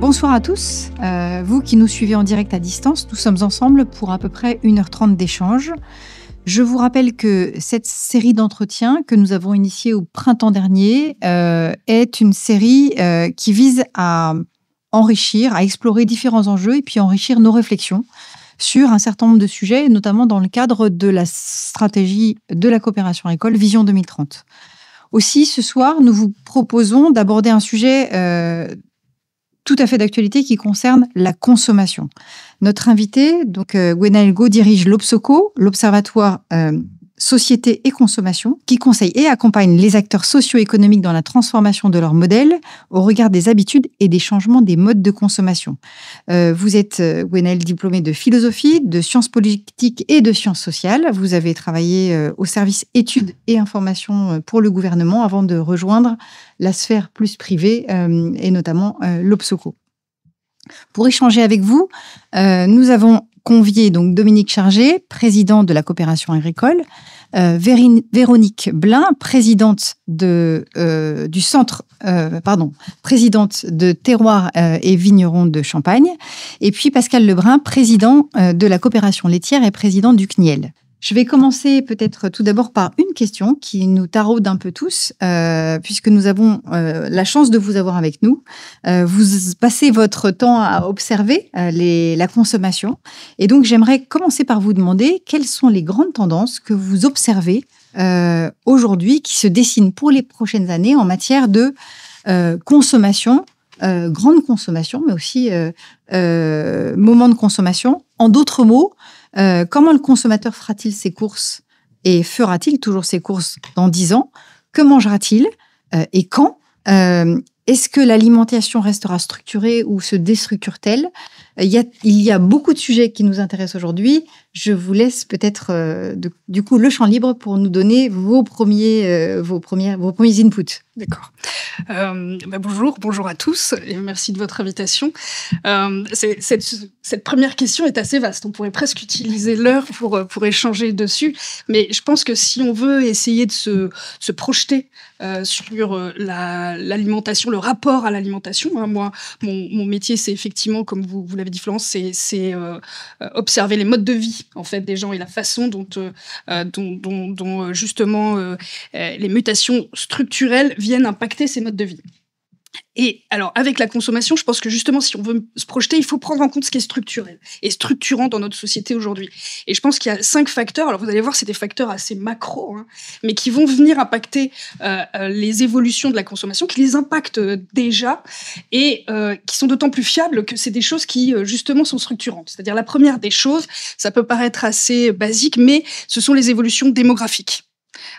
Bonsoir à tous. Euh, vous qui nous suivez en direct à distance, nous sommes ensemble pour à peu près 1h30 d'échange. Je vous rappelle que cette série d'entretiens que nous avons initiée au printemps dernier euh, est une série euh, qui vise à enrichir, à explorer différents enjeux et puis enrichir nos réflexions sur un certain nombre de sujets, notamment dans le cadre de la stratégie de la coopération école Vision 2030. Aussi, ce soir, nous vous proposons d'aborder un sujet tout à fait d'actualité qui concerne la consommation. Notre invité, donc euh, Gwenaël dirige l'Obsoco, l'Observatoire euh, Société et Consommation, qui conseille et accompagne les acteurs socio-économiques dans la transformation de leur modèle au regard des habitudes et des changements des modes de consommation. Euh, vous êtes, euh, Gwenel, diplômée de philosophie, de sciences politiques et de sciences sociales. Vous avez travaillé euh, au service études et informations pour le gouvernement avant de rejoindre la sphère plus privée et notamment l'Opsoco. Pour échanger avec vous, nous avons donc Dominique Chargé, président de la coopération agricole, euh, Véronique Blin, présidente de, euh, du centre, euh, pardon, présidente de Terroir et Vigneron de Champagne, et puis Pascal Lebrun, président de la coopération laitière et président du CNIEL. Je vais commencer peut-être tout d'abord par une question qui nous taraude un peu tous, euh, puisque nous avons euh, la chance de vous avoir avec nous. Euh, vous passez votre temps à observer euh, les, la consommation. Et donc j'aimerais commencer par vous demander quelles sont les grandes tendances que vous observez euh, aujourd'hui qui se dessinent pour les prochaines années en matière de euh, consommation, grande consommation, mais aussi moment de consommation. En d'autres mots, euh, comment le consommateur fera-t-il ses courses et fera-t-il toujours ses courses dans 10 ans Que mangera-t-il euh, et quand euh, Est-ce que l'alimentation restera structurée ou se déstructure-t-elle il y, a, beaucoup de sujets qui nous intéressent aujourd'hui. Je vous laisse peut-être euh, du coup le champ libre pour nous donner vos premiers, euh, vos premiers vos premiers inputs. D'accord. Euh, bah, bonjour, bonjour à tous et merci de votre invitation. Cette, cette, première question est assez vaste. On pourrait presque utiliser l'heure pour, pour échanger dessus, mais je pense que si on veut essayer de se, se projeter sur l'alimentation, le rapport à l'alimentation, hein, moi, mon, métier, c'est effectivement, comme vous, vous l'avez différence, c'est, euh, euh, observer les modes de vie en fait des gens et la façon dont, euh, dont, justement les mutations structurelles viennent impacter ces modes de vie. Et alors, avec la consommation, je pense que justement, si on veut se projeter, il faut prendre en compte ce qui est structurel et structurant dans notre société aujourd'hui. Et je pense qu'il y a cinq facteurs. Alors, vous allez voir, c'est des facteurs assez macro, hein, mais qui vont venir impacter euh, euh, les évolutions de la consommation, qui les impactent euh, déjà et qui sont d'autant plus fiables que c'est des choses qui, justement, sont structurantes. C'est-à-dire, la première des choses, ça peut paraître assez basique, mais ce sont les évolutions démographiques.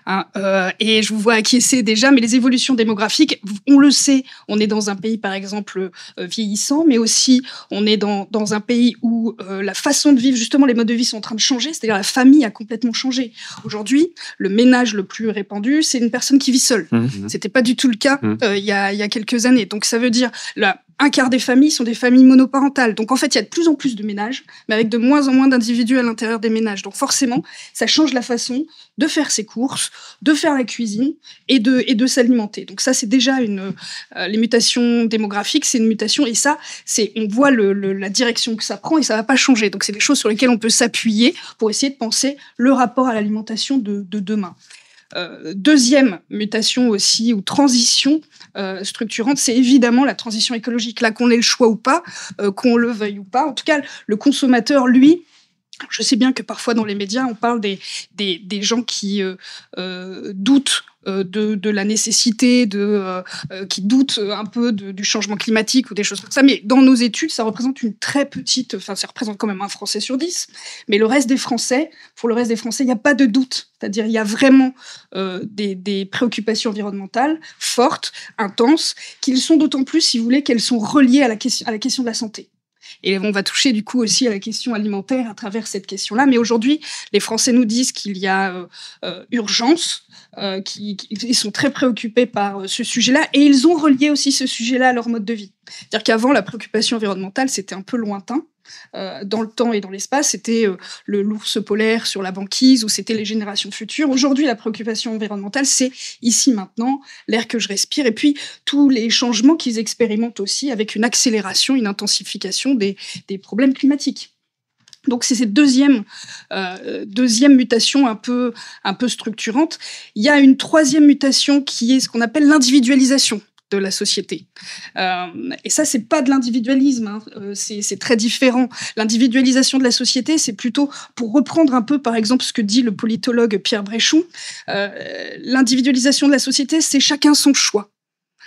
Hein, euh, et je vous vois acquiescer déjà, mais les évolutions démographiques, on le sait, on est dans un pays, par exemple, euh, vieillissant, mais aussi on est dans, un pays où euh, la façon de vivre, justement, les modes de vie sont en train de changer, c'est-à-dire la famille a complètement changé. Aujourd'hui, le ménage le plus répandu, c'est une personne qui vit seule. Mmh. Mmh. C'était pas du tout le cas mmh. il y, a, quelques années. Donc ça veut dire la un quart des familles sont des familles monoparentales. Donc en fait, il y a de plus en plus de ménages, mais avec de moins en moins d'individus à l'intérieur des ménages. Donc forcément, ça change la façon de faire ses courses, de faire la cuisine et de, de s'alimenter. Donc ça, c'est déjà une... Euh, les mutations démographiques, c'est une mutation et ça, c'est on voit la direction que ça prend et ça va pas changer. Donc c'est des choses sur lesquelles on peut s'appuyer pour essayer de penser le rapport à l'alimentation de demain. Euh, deuxième mutation aussi, ou transition euh, structurante, c'est évidemment la transition écologique. Là, qu'on ait le choix ou pas, euh, qu'on le veuille ou pas, en tout cas, le consommateur, lui, je sais bien que parfois dans les médias, on parle des, gens qui euh, euh, doutent euh, de, la nécessité, de, qui doutent un peu du changement climatique ou des choses comme ça. Mais dans nos études, ça représente une très petite, enfin, ça représente quand même un Français sur dix. Mais le reste des Français, pour le reste des Français, il n'y a pas de doute. C'est-à-dire, il y a vraiment des, préoccupations environnementales fortes, intenses, qu'ils sont d'autant plus, si vous voulez, qu'elles sont reliées à à la question de la santé. Et on va toucher du coup aussi à la question alimentaire à travers cette question-là. Mais aujourd'hui, les Français nous disent qu'il y a euh, euh, urgence, euh, qu'ils sont très préoccupés par ce sujet-là, et ils ont relié aussi ce sujet-là à leur mode de vie. C'est-à-dire qu'avant, la préoccupation environnementale, c'était un peu lointain. Euh, dans le temps et dans l'espace. C'était euh, le l'ours polaire sur la banquise ou c'était les générations futures. Aujourd'hui, la préoccupation environnementale, c'est ici maintenant, l'air que je respire et puis tous les changements qu'ils expérimentent aussi avec une accélération, une intensification des, problèmes climatiques. Donc c'est cette deuxième, euh, deuxième mutation un peu, un peu structurante. Il y a une troisième mutation qui est ce qu'on appelle l'individualisation de la société. Euh, et ça, c'est pas de l'individualisme, hein. euh, c'est très différent. L'individualisation de la société, c'est plutôt, pour reprendre un peu par exemple ce que dit le politologue Pierre Bréchon, euh, l'individualisation de la société, c'est chacun son choix.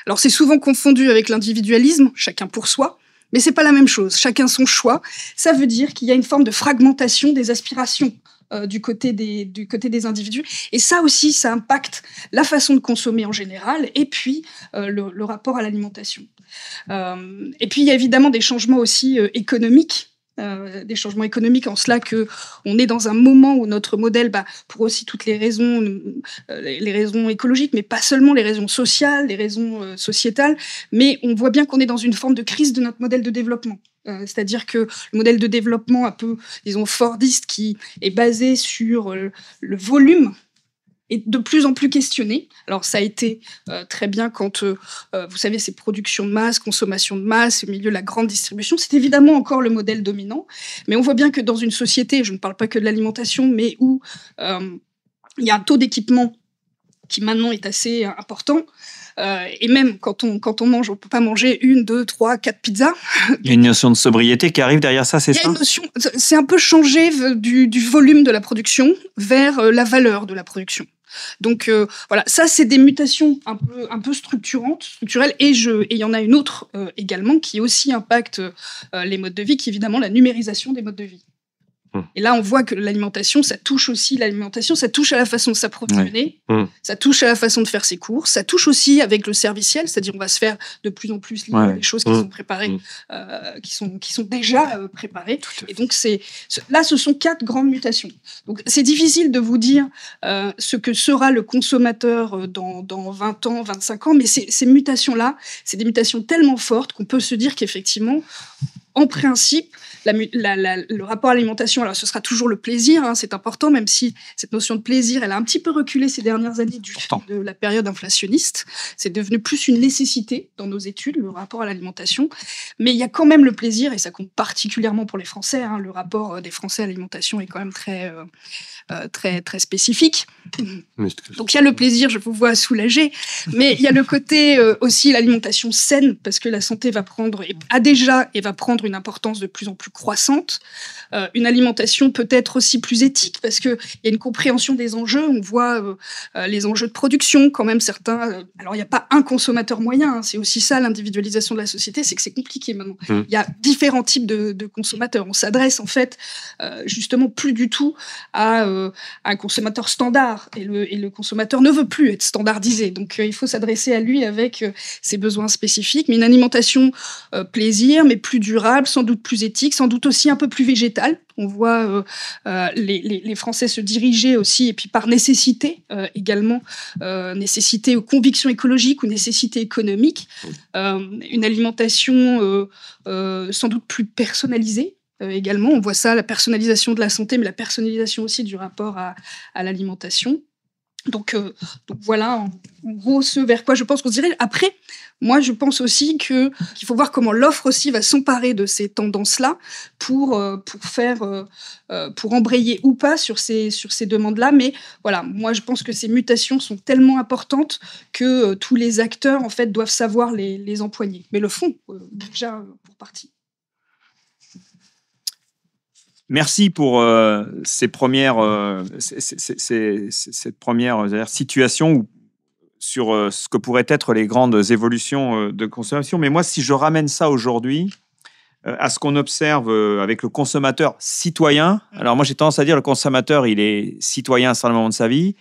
Alors c'est souvent confondu avec l'individualisme, chacun pour soi, mais c'est pas la même chose. Chacun son choix, ça veut dire qu'il y a une forme de fragmentation des aspirations. Euh, du, côté des, du côté des individus. Et ça aussi, ça impacte la façon de consommer en général et puis euh, le, rapport à l'alimentation. Euh, et puis, il y a évidemment des changements aussi économiques des changements économiques en cela que on est dans un moment où notre modèle, bah, pour aussi toutes les raisons, les raisons écologiques, mais pas seulement les raisons sociales, les raisons sociétales, mais on voit bien qu'on est dans une forme de crise de notre modèle de développement. Euh, c'est-à-dire que le modèle de développement un peu, disons, fordiste qui est basé sur euh, le, volume est de plus en plus questionné. Alors ça a été euh, très bien quand, vous savez, ces productions de masse, consommation de masse, au milieu de la grande distribution, c'est évidemment encore le modèle dominant. Mais on voit bien que dans une société, je ne parle pas que de l'alimentation, mais où il y a un taux d'équipement qui maintenant est assez important, euh, et même quand on, quand on mange, on peut pas manger une, deux, trois, quatre pizzas. Il y a une notion de sobriété qui arrive derrière ça, c'est ça C'est un peu changer du, volume de la production vers euh, la valeur de la production. Donc euh, voilà, ça c'est des mutations un peu, un peu structurantes, structurelles, et il et y en a une autre également qui aussi impacte les modes de vie, qui est évidemment la numérisation des modes de vie. Et là, on voit que l'alimentation, ça touche aussi l'alimentation, ça touche à la façon de s'approvisionner, mmh. ça touche à la façon de faire ses courses, ça touche aussi avec le serviciel, c'est-à-dire on va se faire de plus en plus les choses qui mmh. sont préparées, mmh. euh, qui, sont, qui sont déjà euh, préparées. Et donc, c'est là, ce sont quatre grandes mutations. Donc, c'est difficile de vous dire euh, ce que sera le consommateur dans, dans 20 ans, 25 ans, mais ces mutations-là, c'est des mutations tellement fortes qu'on peut se dire qu'effectivement, en principe, la, le rapport à l'alimentation, alors ce sera toujours le plaisir, hein, c'est important, même si cette notion de plaisir, elle a un petit peu reculé ces dernières années du de la période inflationniste. C'est devenu plus une nécessité dans nos études, le rapport à l'alimentation. Mais il y a quand même le plaisir, et ça compte particulièrement pour les Français. Hein, le rapport euh, des Français à l'alimentation est quand même très, euh, euh, très, très spécifique. Donc il y a le plaisir, je vous vois soulagé, mais il y a le côté euh, aussi l'alimentation saine, parce que la santé va prendre, et a déjà et va prendre une importance de plus en plus croissante. Euh, une alimentation peut-être aussi plus éthique, parce qu'il y a une compréhension des enjeux, on voit les enjeux de production quand même certains. alors il n'y a pas un consommateur moyen, hein, c'est aussi ça l'individualisation de la société, c'est que c'est compliqué maintenant. Mmh. Il y a différents types de, de consommateurs, on s'adresse en fait justement plus du tout à euh, un consommateur standard et le, consommateur ne veut plus être standardisé. Donc euh, il faut s'adresser à lui avec euh, ses besoins spécifiques, mais une alimentation plaisir, mais plus durable, sans doute plus éthique, sans doute aussi un peu plus végétale. On voit les, les, Français se diriger aussi, et puis par nécessité également, nécessité aux convictions écologiques ou nécessité économique, une alimentation sans doute plus personnalisée euh, également. On voit ça, la personnalisation de la santé, mais la personnalisation aussi du rapport à, l'alimentation. Donc, euh, donc, voilà, en, gros, ce vers quoi je pense qu'on se dirait. Après, moi, je pense aussi qu'il faut voir comment l'offre aussi va s'emparer de ces tendances-là pour euh, pour faire pour embrayer ou pas sur ces sur ces demandes-là. Mais voilà, moi, je pense que ces mutations sont tellement importantes que tous les acteurs en fait doivent savoir les, les empoigner. Mais le font déjà pour partie. Merci pour euh, ces premières, euh, cette première euh, situation sur ce que pourraient être les grandes évolutions de consommation. Mais moi, si je ramène ça aujourd'hui à ce qu'on observe avec le consommateur citoyen, alors moi j'ai tendance à dire le consommateur, il est citoyen à un certain moment de sa vie,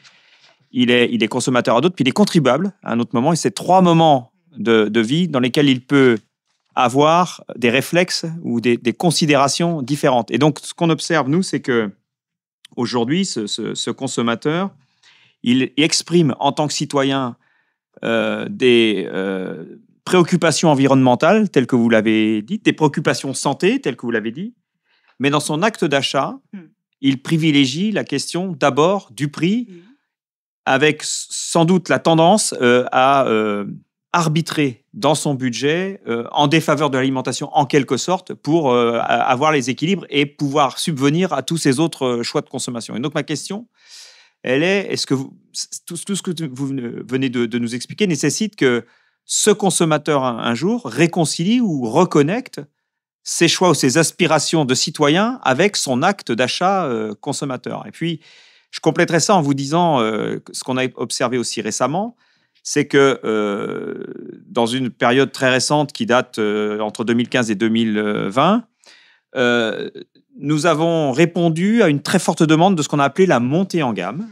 il est, il est consommateur à d'autres, puis il est contribuable à un autre moment. Et c'est trois moments de, de vie dans lesquels il peut avoir des réflexes ou des, considérations différentes. Et donc, ce qu'on observe, nous, c'est que aujourd'hui, ce, consommateur, il exprime en tant que citoyen euh, des euh, préoccupations environnementales, telles que vous l'avez dit, des préoccupations santé, telles que vous l'avez dit, mais dans son acte d'achat, hmm. il privilégie la question d'abord du prix, hmm. avec sans doute la tendance euh, à arbitrer dans son budget euh, en défaveur de l'alimentation en quelque sorte pour euh, avoir les équilibres et pouvoir subvenir à tous ces autres euh, choix de consommation. Et donc ma question, elle est, est-ce que tout, ce que vous venez de, nous expliquer nécessite que ce consommateur un, jour réconcilie ou reconnecte ses choix ou ses aspirations de citoyen avec son acte d'achat consommateur. Et puis, je compléterai ça en vous disant ce qu'on a observé aussi récemment, c'est que euh, dans une période très récente qui date euh, entre 2015 et 2020, euh, nous avons répondu à une très forte demande de ce qu'on a appelé la montée en gamme,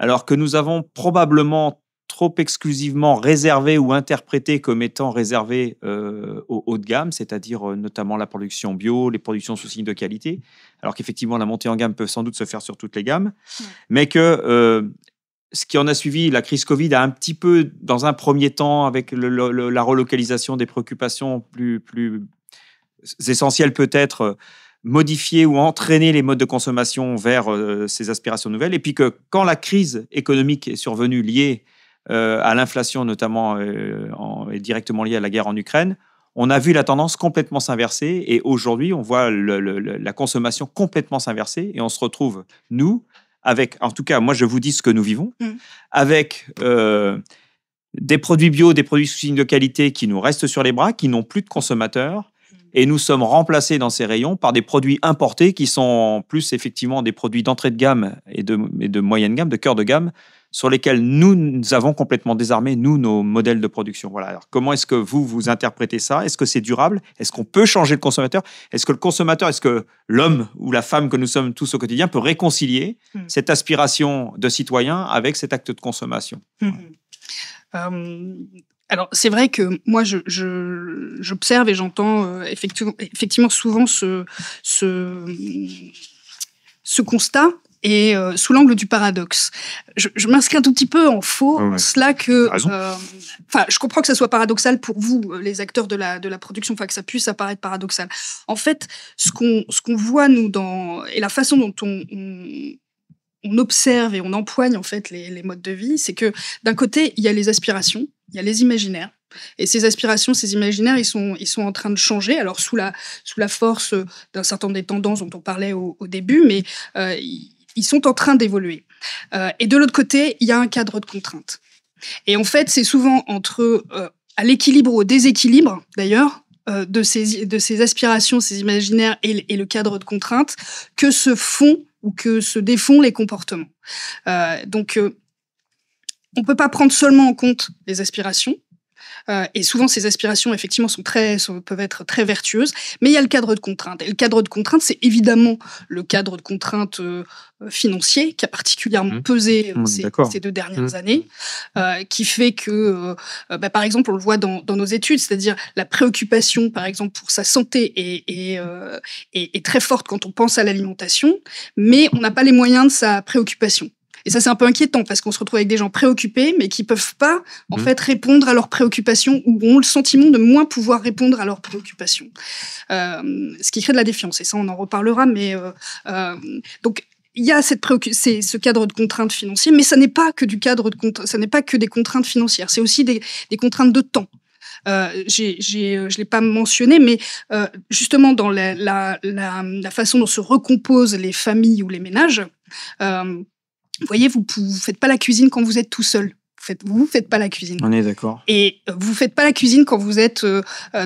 alors que nous avons probablement trop exclusivement réservé ou interprété comme étant réservé au haut de gamme, c'est-à-dire notamment la production bio, les productions sous signe de qualité, alors qu'effectivement la montée en gamme peut sans doute se faire sur toutes les gammes, mais que ce qui en a suivi, la crise Covid a un petit peu, dans un premier temps, avec la relocalisation des préoccupations plus, plus essentielles peut-être, euh, modifié ou entraîné les modes de consommation vers euh, ces aspirations nouvelles. Et puis que quand la crise économique est survenue liée euh, à l'inflation, notamment et directement liée à la guerre en Ukraine, on a vu la tendance complètement s'inverser. Et aujourd'hui, on voit la consommation complètement s'inverser. Et on se retrouve, nous, avec, en tout cas, moi je vous dis ce que nous vivons, mm. avec euh, des produits bio, des produits sous signe de qualité qui nous restent sur les bras, qui n'ont plus de consommateurs, mm. et nous sommes remplacés dans ces rayons par des produits importés qui sont plus effectivement des produits d'entrée de gamme et de, et de moyenne gamme, de cœur de gamme, sur lesquels nous, avons complètement désarmé, nous, nos modèles de production. Voilà. Alors, comment est-ce que vous, vous interprétez ça Est-ce que c'est durable Est-ce qu'on peut changer le consommateur Est-ce que le consommateur, est-ce que l'homme ou la femme que nous sommes tous au quotidien peut réconcilier hmm. cette aspiration de citoyen avec cet acte de consommation hmm, hmm. Euh, Alors c'est vrai que moi j'observe je, j'observe et j'entends euh, effectivement, effectivement, souvent ce, ce constat et euh, sous l'angle du paradoxe. Je, je m'inscris un tout petit peu en faux, cela que... Euh, enfin, je comprends que ça soit paradoxal pour vous, euh, les acteurs de la, de la production, enfin que ça puisse apparaître paradoxal. En fait, ce qu'on qu'on voit, nous, dans, et la façon dont on, on observe et on empoigne en fait les, les modes de vie, c'est que d'un côté, il y a les aspirations, il y a les imaginaires. Et ces aspirations, ces imaginaires, ils sont, ils sont en train de changer. Alors, sous la, sous la force d'un certain nombre des tendances dont on parlait au, au début, mais ils sont en train d'évoluer. Euh, et de l'autre côté, il y a un cadre de contraintes. Et en fait, c'est souvent entre euh, à l'équilibre ou au déséquilibre, d'ailleurs, euh, de, ces, de aspirations, ces imaginaires et, le cadre de contraintes que se font ou que se défont les comportements. donc, on ne peut pas prendre seulement en compte les aspirations, et souvent, ces aspirations, effectivement, sont très, peuvent être très vertueuses. Mais il y a le cadre de contrainte. Et le cadre de contrainte, c'est évidemment le cadre de contrainte financier qui a particulièrement mmh. pesé euh, mmh, ces, deux dernières mmh. années, euh, qui fait que, euh, bah, par exemple, on le voit dans, nos études, c'est-à-dire la préoccupation, par exemple, pour sa santé est, très forte quand on pense à l'alimentation, mais on n'a pas les moyens de sa préoccupation. Et ça, c'est un peu inquiétant parce qu'on se retrouve avec des gens préoccupés, mais qui peuvent pas, en fait, répondre à leurs préoccupations ou ont le sentiment de moins pouvoir répondre à leurs préoccupations. ce qui crée de la défiance. Et ça, on en reparlera. Mais donc, il y a cette ce cadre de contraintes financières, mais ça n'est pas que du cadre de ça n'est pas que des contraintes financières, c'est aussi des, des, contraintes de temps. Euh, euh, je ne l'ai pas mentionné, mais euh, justement dans la, la, façon dont se recomposent les familles ou les ménages, vous voyez, vous ne faites pas la cuisine quand vous êtes tout seul vous ne faites pas la cuisine. On est d'accord. Et vous ne faites pas la cuisine quand vous êtes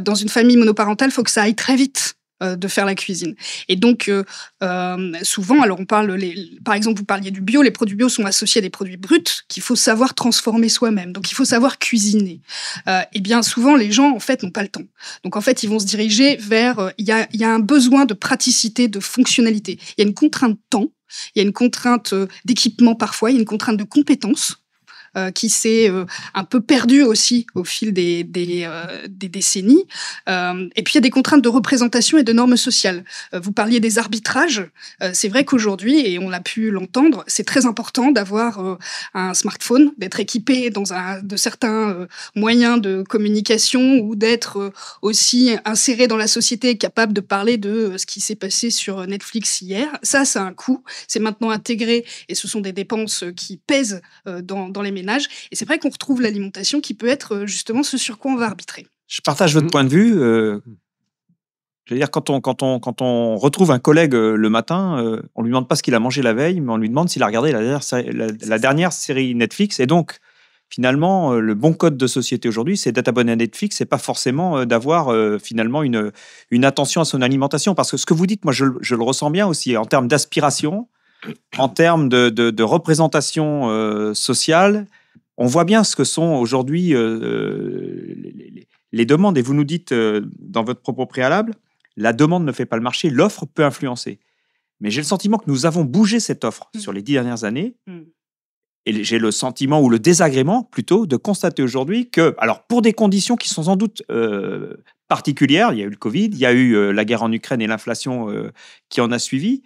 dans une famille monoparentale, il faut que ça aille très vite. Euh, de faire la cuisine. Et donc, euh, euh, souvent, alors on parle, les, par exemple, vous parliez du bio, les produits bio sont associés à des produits bruts qu'il faut savoir transformer soi-même. Donc, il faut savoir cuisiner. Euh, et bien, souvent, les gens, en fait, n'ont pas le temps. Donc, en fait, ils vont se diriger vers, il y a, y a un besoin de praticité, de fonctionnalité. Il y a une contrainte de temps, il y a une contrainte d'équipement parfois, il y a une contrainte de compétences euh, qui s'est euh, un peu perdu aussi au fil des, des, euh, décennies. et puis il y a des contraintes de représentation et de normes sociales. vous parliez des arbitrages. c'est vrai qu'aujourd'hui, et on l'a pu l'entendre, c'est très important d'avoir un smartphone, d'être équipé dans un, de certains moyens de communication ou d'être aussi inséré dans la société, capable de parler de ce qui s'est passé sur Netflix hier. Ça, c'est un coût. C'est maintenant intégré et ce sont des dépenses qui pèsent dans, dans les médias. Et c'est vrai qu'on retrouve l'alimentation qui peut être euh, justement ce sur quoi on va arbitrer. Je partage votre point de vue. Euh, je veux dire, quand on, quand, on, quand on retrouve un collègue euh, le matin, on ne lui demande pas ce qu'il a mangé la veille, mais on lui demande s'il a regardé la dernière, série Netflix. Et donc, finalement, le bon code de société aujourd'hui, c'est d'être abonné à Netflix, et pas forcément d'avoir finalement une, une attention à son alimentation. Parce que ce que vous dites, moi, je le ressens bien aussi en termes d'aspiration en termes de, représentation euh, sociale, on voit bien ce que sont aujourd'hui euh, les, demandes. Et vous nous dites euh, dans votre propos préalable, la demande ne fait pas le marché, l'offre peut influencer. Mais j'ai le sentiment que nous avons bougé cette offre mmh. sur les dix dernières années. Mmh. Et j'ai le sentiment, ou le désagrément plutôt, de constater aujourd'hui que, alors pour des conditions qui sont sans doute particulières, il y a eu le Covid, il y a eu la guerre en Ukraine et l'inflation qui en a suivi,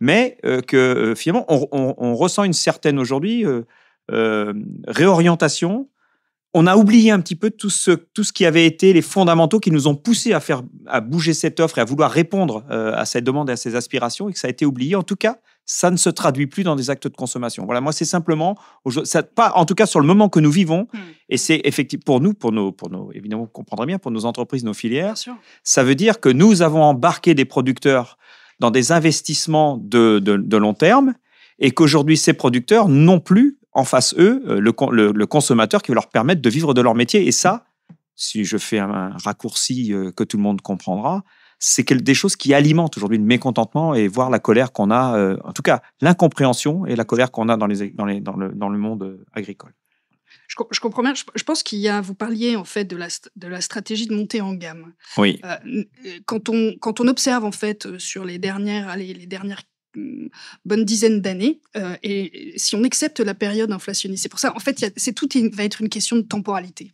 mais euh, que euh, finalement, on, ressent une certaine aujourd'hui euh, réorientation. On a oublié un petit peu tout ce, tout ce qui avait été les fondamentaux qui nous ont poussés à, faire, à bouger cette offre et à vouloir répondre à cette demande et à ces aspirations, et que ça a été oublié. En tout cas, ça ne se traduit plus dans des actes de consommation. Voilà, moi, c'est simplement, pas, en tout cas sur le moment que nous vivons, hmm. et c'est effectivement pour nous, pour nos, pour nos, évidemment, vous comprendrez bien, pour nos entreprises, nos filières, ça veut dire que nous avons embarqué des producteurs dans des investissements de, long terme et qu'aujourd'hui ces producteurs n'ont plus en face eux euh, le, le, consommateur qui va leur permettre de vivre de leur métier. Et ça, si je fais un raccourci euh, que tout le monde comprendra, c'est des choses qui alimentent aujourd'hui le mécontentement et voire la colère qu'on a, euh, en tout cas l'incompréhension et la colère qu'on a dans, les, dans le monde agricole je, comprends bien. Je, pense qu'il y a, vous parliez en fait de la, de la stratégie de montée en gamme. Oui. Euh, euh, quand, on, quand on observe en fait euh, sur les dernières, bonnes les dernières hmm, d'années, et si on accepte la période inflationniste, c'est pour ça, en fait, c'est tout va être une question de temporalité.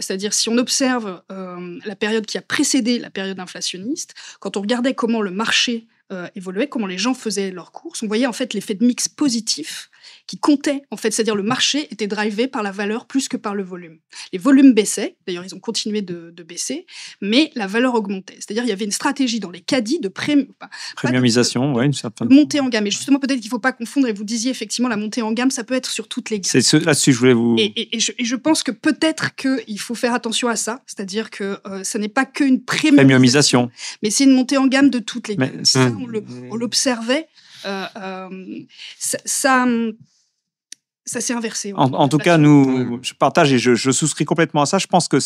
C'est-à-dire, si on observe la période qui a précédé la période inflationniste, quand on regardait comment le marché évoluait, comment les gens faisaient leurs courses. On voyait en fait l'effet de mix positif qui comptait, en fait, c'est-à-dire le marché était drivé par la valeur plus que par le volume. Les volumes baissaient, d'ailleurs ils ont continué de, baisser, mais la valeur augmentait. C'est-à-dire il y avait une stratégie dans les caddies de pré... premiumisation, ouais, une certaine... montée en gamme. Et justement, peut-être qu'il ne faut pas confondre, et vous disiez effectivement la montée en gamme, ça peut être sur toutes les gammes. C'est là-dessus je voulais vous... Et, je, pense que peut-être qu'il faut faire attention à ça, c'est-à-dire que ce euh, ça n'est pas qu'une premiumisation, mais c'est une montée en gamme de toutes les gammes. ça, hum. on l'observait. Euh, euh, ça ça s'est inversé. En, tout cas, nous, je partage et je, souscris complètement à ça. Je pense que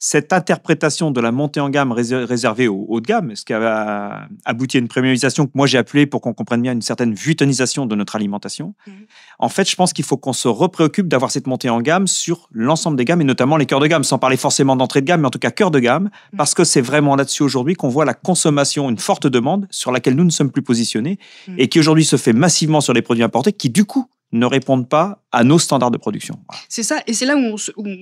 cette interprétation de la montée en gamme réservée aux haut de gamme, ce qui a abouti à une premiumisation que moi j'ai appelée pour qu'on comprenne bien une certaine vutonisation de notre alimentation. Mmh. En fait, je pense qu'il faut qu'on se repréoccupe d'avoir cette montée en gamme sur l'ensemble des gammes et notamment les cœurs de gamme, sans parler forcément d'entrée de gamme, mais en tout cas cœur de gamme, mmh. parce que c'est vraiment là-dessus aujourd'hui qu'on voit la consommation, une forte demande sur laquelle nous ne sommes plus positionnés mmh. et qui aujourd'hui se fait massivement sur les produits importés qui du coup ne répondent pas à nos standards de production. C'est ça, et c'est là où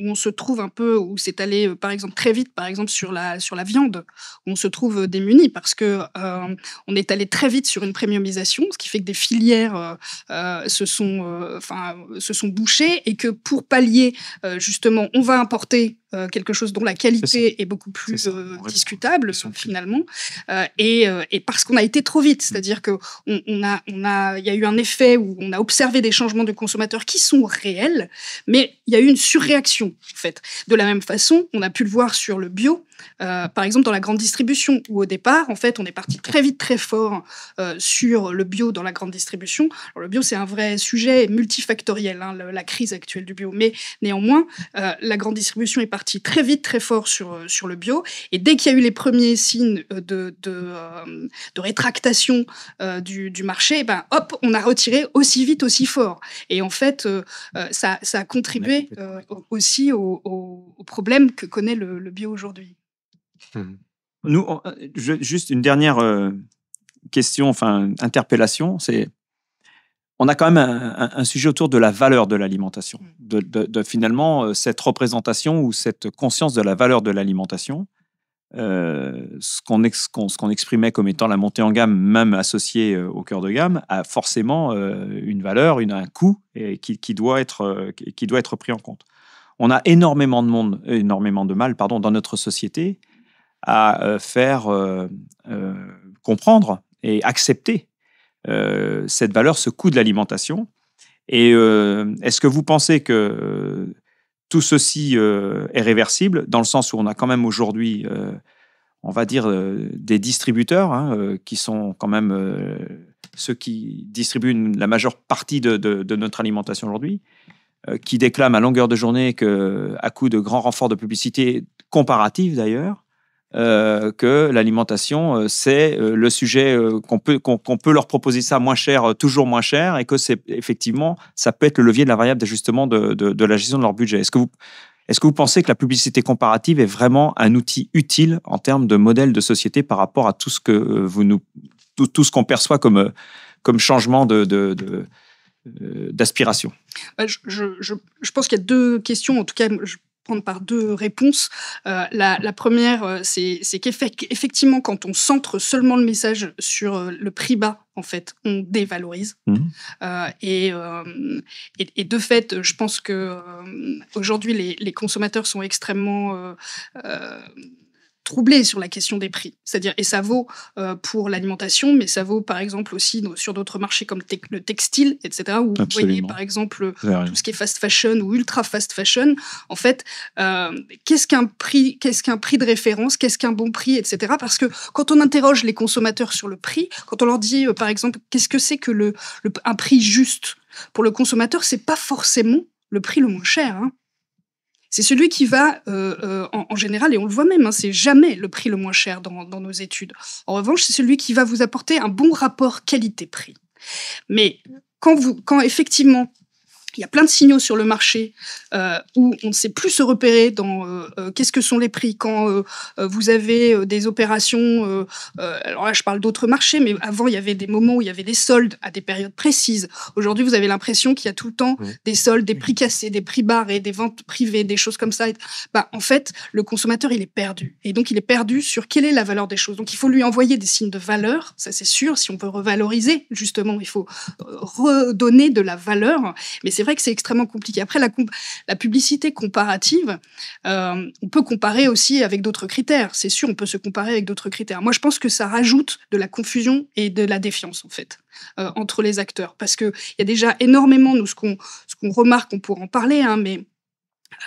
on, se, trouve un peu, où c'est allé euh, par exemple très vite, par exemple sur la, sur la viande, où on se trouve euh, démunis parce que euh, on est allé très vite sur une premiumisation, ce qui fait que des filières se, sont, se sont bouchées et que pour pallier justement, on va importer euh, quelque chose dont la qualité est, beaucoup plus euh, discutable finalement, euh, et, parce qu'on a été trop vite, mm. c'est-à-dire que on, a, on a, il y a eu un effet où on a observé des changements de consommateurs qui sont réels, mais il y a eu une surréaction en fait. De la même façon, on a pu le voir sur le bio, par exemple dans la grande distribution, où au départ, en fait, on est parti très vite, très fort sur le bio dans la grande distribution. Alors, le bio, c'est un vrai sujet multifactoriel, hein, la, crise actuelle du bio, mais néanmoins, la grande distribution est partie très vite, très fort sur, euh, sur le bio. Et dès qu'il y a eu les premiers signes euh, de, de, euh, rétractation du, du marché, eh ben, hop, on a retiré aussi vite, aussi fort. Et en fait, ça, ça a contribué aussi au, au, problème que connaît le, bio aujourd'hui. Hmm. Nous, juste une dernière question, enfin interpellation, c'est on a quand même un, sujet autour de la valeur de l'alimentation, mm. de, finalement euh, cette représentation ou cette conscience de la valeur de l'alimentation, euh, ce qu'on exprimait comme étant la montée en gamme, même associée euh, au cœur de gamme, a forcément une valeur, un coût qui, doit être, pris en compte. On a énormément de monde, énormément de mal, pardon, dans notre société à faire comprendre et accepter euh, cette valeur, ce coût de l'alimentation. Et euh, est-ce que vous pensez que euh, tout ceci est réversible dans le sens où on a quand même aujourd'hui on va dire, des distributeurs, hein, qui sont quand même ceux qui distribuent la majeure partie de, notre alimentation aujourd'hui, qui déclament à longueur de journée que, à coup de grands renforts de publicité comparative d'ailleurs, euh, que l'alimentation, euh, c'est euh, le sujet qu'on peut, qu'on, peut leur proposer ça moins cher, toujours moins cher, et que c'est effectivement, ça peut être le levier de la variable d'ajustement de, de, la gestion de leur budget. Est-ce que, vous, est-ce que vous pensez que la publicité comparative est vraiment un outil utile en termes de modèle de société par rapport à tout ce que vous nous, tout, ce qu'on perçoit comme, comme changement de, de, d'aspiration bah, je, je, je, pense qu'il y a deux questions, en tout cas, prendre par deux réponses. Euh, la, première, euh, c'est qu'effectivement, quand on centre seulement le message sur euh, le prix bas, en fait, on dévalorise. Mmh. et, et, de fait, je pense que aujourd'hui, les, les, consommateurs sont extrêmement troublé sur la question des prix. C'est-à-dire, et ça vaut euh, pour l'alimentation, mais ça vaut par exemple aussi sur d'autres marchés comme le textile, etc., où vous voyez par exemple tout ce qui est fast fashion ou ultra fast fashion. En fait, euh, qu'est-ce qu'un prix, qu'est-ce qu'un prix de référence, qu'est-ce qu'un bon prix, etc. Parce que quand on interroge les consommateurs sur le prix, quand on leur dit euh, par exemple qu'est-ce que c'est que le, un prix juste pour le consommateur, c'est pas forcément le prix le moins cher. Hein c'est celui qui va, euh, euh, en, général, et on le voit même, hein, c'est jamais le prix le moins cher dans, dans nos études. En revanche, c'est celui qui va vous apporter un bon rapport qualité-prix. Mais quand, vous, quand effectivement il y a plein de signaux sur le marché euh, où on ne sait plus se repérer dans euh, euh, qu'est-ce que sont les prix quand vous avez des opérations. alors là, je parle d'autres marchés, mais avant, il y avait des moments où il y avait des soldes à des périodes précises. Aujourd'hui, vous avez l'impression qu'il y a tout le temps des soldes, des prix cassés, des prix barrés, des ventes privées, des choses comme ça. Bah, en fait, le consommateur, il est perdu. Et donc, il est perdu sur quelle est la valeur des choses. Donc, il faut lui envoyer des signes de valeur, ça c'est sûr. Si on veut revaloriser, justement, il faut redonner de la valeur. Mais c'est c'est vrai que c'est extrêmement compliqué. Après, la, publicité comparative, euh, on peut comparer aussi avec d'autres critères. C'est sûr, on peut se comparer avec d'autres critères. Moi, je pense que ça rajoute de la confusion et de la défiance, en fait, euh, entre les acteurs. Parce qu'il y a déjà énormément, nous, ce qu'on remarque, on pourra en parler, hein, mais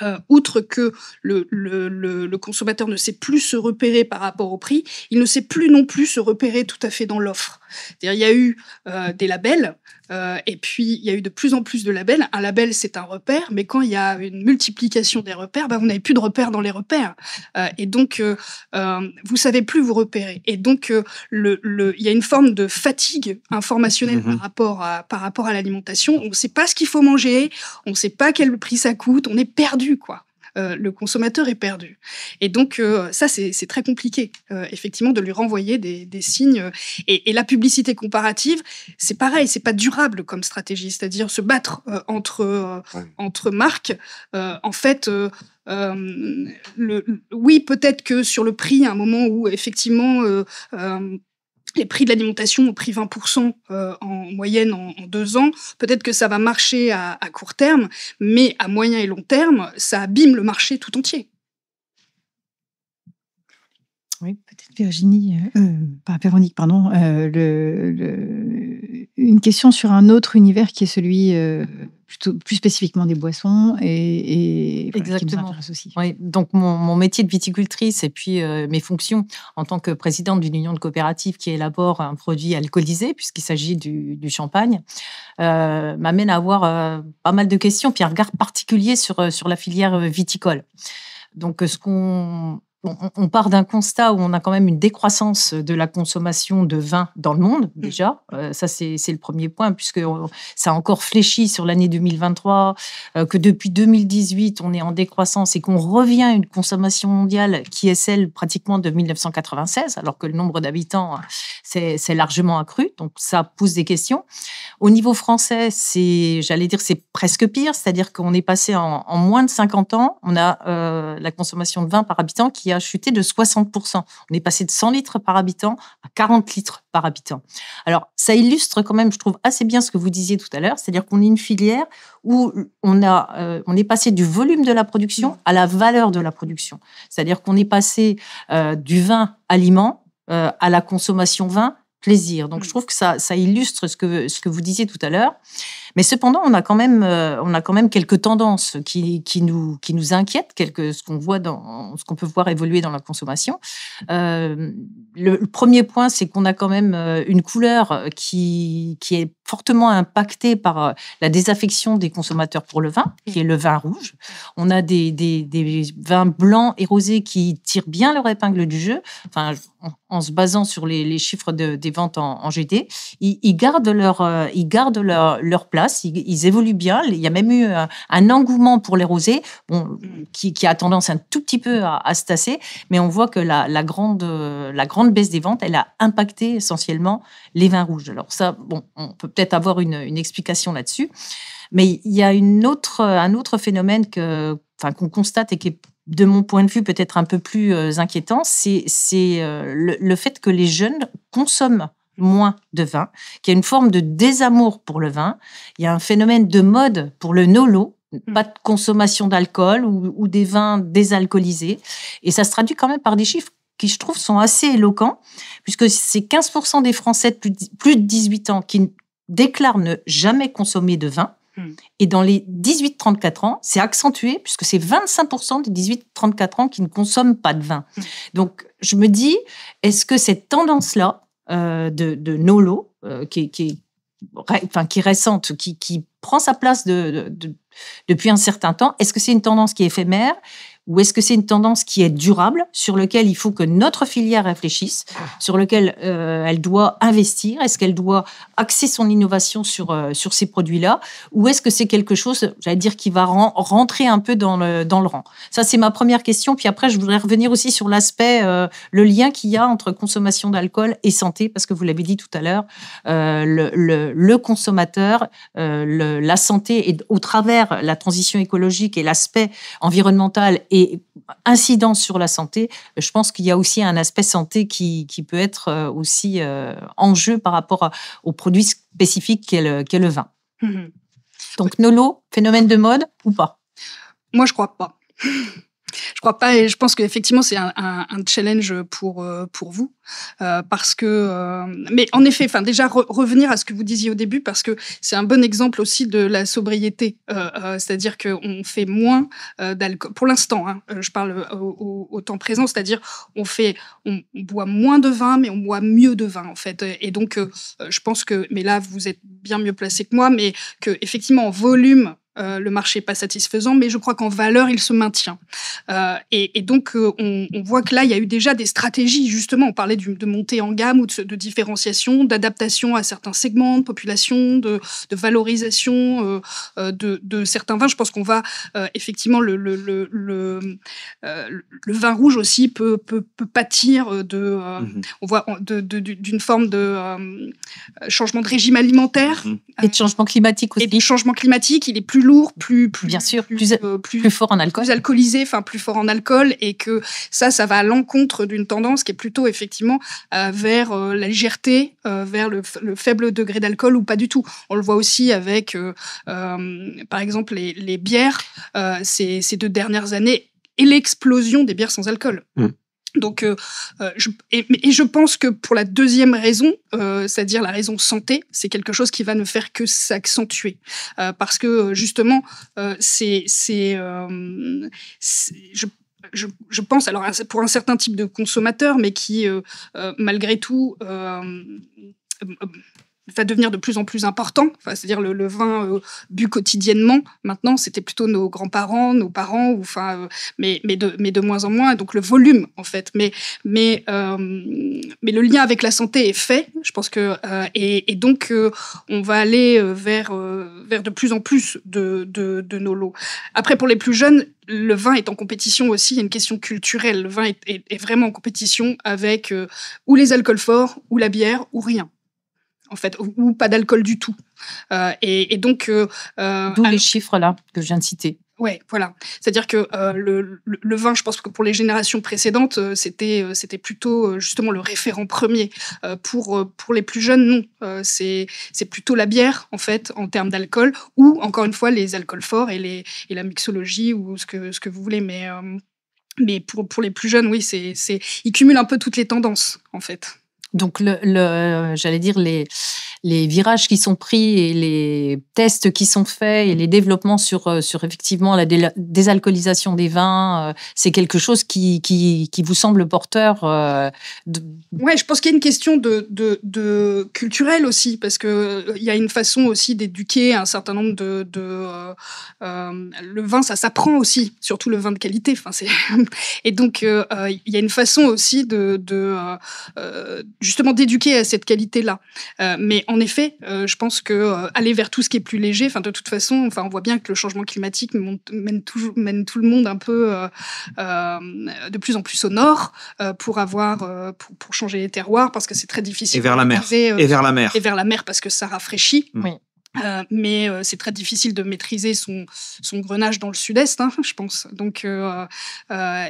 euh, outre que le, consommateur ne sait plus se repérer par rapport au prix, il ne sait plus non plus se repérer tout à fait dans l'offre il y a eu euh, des labels, euh, et puis il y a eu de plus en plus de labels. Un label, c'est un repère, mais quand il y a une multiplication des repères, ben vous n'avez plus de repères dans les repères. Euh, et donc, vous savez plus vous repérer. Et donc, le, il y a une forme de fatigue informationnelle mm-hmm. par rapport à, par rapport à l'alimentation. On ne sait pas ce qu'il faut manger, on ne sait pas quel prix ça coûte, on est perdu, quoi. Euh, le consommateur est perdu. Et donc, euh, ça, c'est très compliqué, euh, effectivement, de lui renvoyer des, signes. Et, la publicité comparative, c'est pareil, c'est pas durable comme stratégie, c'est-à-dire se battre entre, entre marques. en fait, oui, peut-être que sur le prix, à un moment où, effectivement, les prix de l'alimentation ont pris 20% en moyenne en, deux ans. Peut-être que ça va marcher à, court terme, mais à moyen et long terme, ça abîme le marché tout entier. Oui, peut-être Virginie, euh, euh, Véronique, pardon, euh, une question sur un autre univers qui est celui plus spécifiquement des boissons et, et Exactement. Qui aussi. donc mon, métier de viticultrice et puis euh, mes fonctions en tant que présidente d'une union de coopératives qui élabore un produit alcoolisé, puisqu'il s'agit du, champagne, euh, m'amène à avoir euh, pas mal de questions, puis un regard particulier sur, euh, sur la filière viticole. Donc ce qu'on on, part d'un constat où on a quand même une décroissance de la consommation de vin dans le monde, mm. déjà. Euh, ça, c'est le premier point, puisque ça a encore fléchi sur l'année 2023, euh, que depuis 2018, on est en décroissance et qu'on revient à une consommation mondiale qui est celle pratiquement de 1996, alors que le nombre d'habitants s'est largement accru. Donc, ça pose des questions. Au niveau français, c'est, j'allais dire, c'est presque pire, c'est-à-dire qu'on est passé en, moins de 50 ans, on a euh, la consommation de vin par habitant qui a a hein, chuté de 60%. On est passé de 100 litres par habitant à 40 litres par habitant. Alors, ça illustre quand même, je trouve, assez bien ce que vous disiez tout à l'heure, c'est-à-dire qu'on est une filière où on, a, euh, on est passé du volume de la production à la valeur de la production. C'est-à-dire qu'on est passé euh, du vin aliment euh, à la consommation vin plaisir. Donc, je mm. trouve que ça, ça illustre ce que, ce que vous disiez tout à l'heure. Mais cependant, on a quand même, euh, on a quand même quelques tendances qui, nous, qui nous inquiètent, quelques, ce qu'on voit dans, ce qu'on peut voir évoluer dans la consommation. Euh, le, premier point, c'est qu'on a quand même euh, une couleur qui, qui est fortement impactée par la désaffection des consommateurs pour le vin, qui est le vin rouge. On a des, des, vins blancs et rosés qui tirent bien leur épingle du jeu. Enfin, en se basant sur les, chiffres des ventes en, GT, GD, ils, gardent leur, ils gardent leur, leur place ils, évoluent bien. Il y a même eu un, engouement pour les rosés, qui, a tendance un tout petit peu à, se tasser, mais on voit que la, grande, la grande baisse des ventes, elle a impacté essentiellement les vins rouges. Alors ça, bon, on peut peut-être avoir une, explication là-dessus. Mais il y a une autre, un autre phénomène que, enfin, qu'on constate et qui est, de mon point de vue, peut-être un peu plus euh, inquiétant, c'est, euh, le, fait que les jeunes consomment moins de vin, qu'il y a une forme de désamour pour le vin. Il y a un phénomène de mode pour le nolo, mm. pas de consommation d'alcool ou, ou, des vins désalcoolisés. Et ça se traduit quand même par des chiffres qui, je trouve, sont assez éloquents, puisque c'est 15% des Français de plus de 18 ans qui déclarent ne jamais consommer de vin. Mm. Et dans les 18-34 ans, c'est accentué puisque c'est 25% des 18-34 ans qui ne consomment pas de vin. Mm. Donc, je me dis, est-ce que cette tendance-là, euh, de, Nolo, euh, qui, enfin, qui est récente, qui, prend sa place depuis un certain temps. Est-ce que c'est une tendance qui est éphémère ou est-ce que c'est une tendance qui est durable, sur laquelle il faut que notre filière réfléchisse, sur laquelle euh, elle doit investir Est-ce qu'elle doit axer son innovation sur, euh, sur ces produits-là Ou est-ce que c'est quelque chose, j'allais dire, qui va rentrer un peu dans le, dans le rang Ça, c'est ma première question. Puis après, je voudrais revenir aussi sur l'aspect, euh, le lien qu'il y a entre consommation d'alcool et santé, parce que vous l'avez dit tout à l'heure, le, consommateur, la santé, et au travers la transition écologique et l'aspect environnemental et incidence sur la santé, je pense qu'il y a aussi un aspect santé qui, peut être euh, aussi euh, en jeu par rapport aux produits spécifiques qu'est le, vin. Mhm. Donc, Nolo, phénomène de mode ou pas Moi, je crois pas. Je crois pas et je pense qu'effectivement c'est un, challenge pour euh, pour vous euh, parce que euh, mais en effet, enfin déjà revenir à ce que vous disiez au début parce que c'est un bon exemple aussi de la sobriété, c'est-à-dire qu'on fait moins d'alcool pour l'instant. Hein, je parle au, temps présent, c'est-à-dire on fait on, boit moins de vin mais on boit mieux de vin en fait et donc je pense que mais là vous êtes bien mieux placé que moi mais que effectivement en volume euh, le marché n'est pas satisfaisant, mais je crois qu'en valeur, il se maintient. Euh, et, donc, euh, on, voit que là, il y a eu déjà des stratégies, justement. On parlait de montée en gamme ou de, différenciation, d'adaptation à certains segments de population, de, valorisation de, certains vins. Je pense qu'on va, effectivement, le, vin rouge aussi peut, pâtir de, mm-hmm. on voit, d'une forme de changement de régime alimentaire. Mm-hmm. Et de changement climatique aussi. Et de changement climatique, il est plus lourd, plus, euh, plus plus, fort en alcool, alcoolisé, enfin plus fort en alcool, et que ça, ça va à l'encontre d'une tendance qui est plutôt effectivement euh, vers euh, la légèreté, vers le, faible degré d'alcool ou pas du tout. On le voit aussi avec, par exemple, les, bières ces, deux dernières années et l'explosion des bières sans alcool. Mmh. Donc, euh, euh, je, et, je pense que pour la deuxième raison, euh, c'est-à-dire la raison santé, c'est quelque chose qui va ne faire que s'accentuer. parce que justement, c'est. c'est je, pense, alors pour un certain type de consommateur, mais qui, malgré tout, va devenir de plus en plus important. Enfin, c'est-à-dire le, vin euh, bu quotidiennement. Maintenant, c'était plutôt nos grands-parents, nos parents, ou enfin, euh, mais, mais, de, mais de moins en moins. Donc le volume, en fait. Mais, mais, euh, mais le lien avec la santé est fait, je pense que. Et, et, donc, on va aller vers, vers de plus en plus de, de, de nos lots. Après, pour les plus jeunes, le vin est en compétition aussi, il y a une question culturelle. Le vin est, est, vraiment en compétition avec ou les alcools forts, ou la bière, ou rien en fait, ou, pas d'alcool du tout. Euh, et, donc. Euh, euh, D'où les chiffres là que je viens de citer. Ouais, voilà. C'est-à-dire que euh, le, vin, je pense que pour les générations précédentes, euh, c'était c'était plutôt justement le référent premier. pour pour les plus jeunes, non, c'est c'est plutôt la bière en fait en termes d'alcool ou encore une fois les alcools forts et les et la mixologie ou ce que ce que vous voulez, mais mais pour pour les plus jeunes, oui, c'est c'est ils cumulent un peu toutes les tendances en fait. Donc, le, le j'allais dire les, les virages qui sont pris et les tests qui sont faits et les développements sur, euh, sur effectivement la désalcoolisation des vins, euh, c'est quelque chose qui, qui, vous semble porteur Oui, euh, Ouais, je pense qu'il y a une question de, de, culturelle aussi, parce qu'il y a une façon aussi d'éduquer un certain nombre de... le vin, ça s'apprend aussi, surtout le vin de qualité. Enfin, et donc, il y a une façon aussi de... justement d'éduquer à cette qualité-là. mais en effet, euh, je pense que euh, aller vers tout ce qui est plus léger, enfin de toute façon, enfin on voit bien que le changement climatique mène, tout le monde un peu euh, de plus en plus au nord pour avoir pour, changer les terroirs parce que c'est très difficile. Et vers la mer. et vers la mer. Et vers la mer parce que ça rafraîchit. Mm. Oui. Euh, mais euh, c'est très difficile de maîtriser son, son grenage dans le sud-est, hein, je pense. Donc, euh,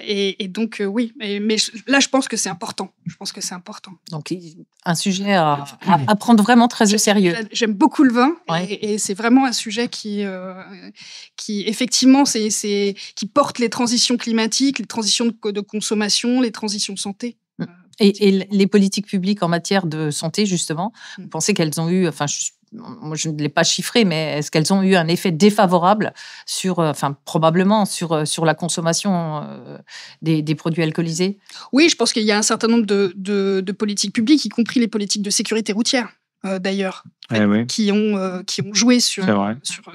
et, donc oui, mais, là, je pense que c'est important. Je pense que c'est important. Donc, un sujet à, prendre vraiment très au sérieux. J'aime beaucoup le vin, et, c'est vraiment un sujet qui, qui effectivement, c'est qui porte les transitions climatiques, les transitions de, consommation, les transitions santé. Mm. Et, les politiques publiques en matière de santé, justement, vous mm. pensez qu'elles ont eu, enfin, je ne l'ai pas chiffré, mais est-ce qu'elles ont eu un effet défavorable sur, euh, enfin probablement sur, euh, sur la consommation euh, des, produits alcoolisés Oui, je pense qu'il y a un certain nombre de, politiques publiques, y compris les politiques de sécurité routière. d'ailleurs, eh qui, ont, qui ont joué sur,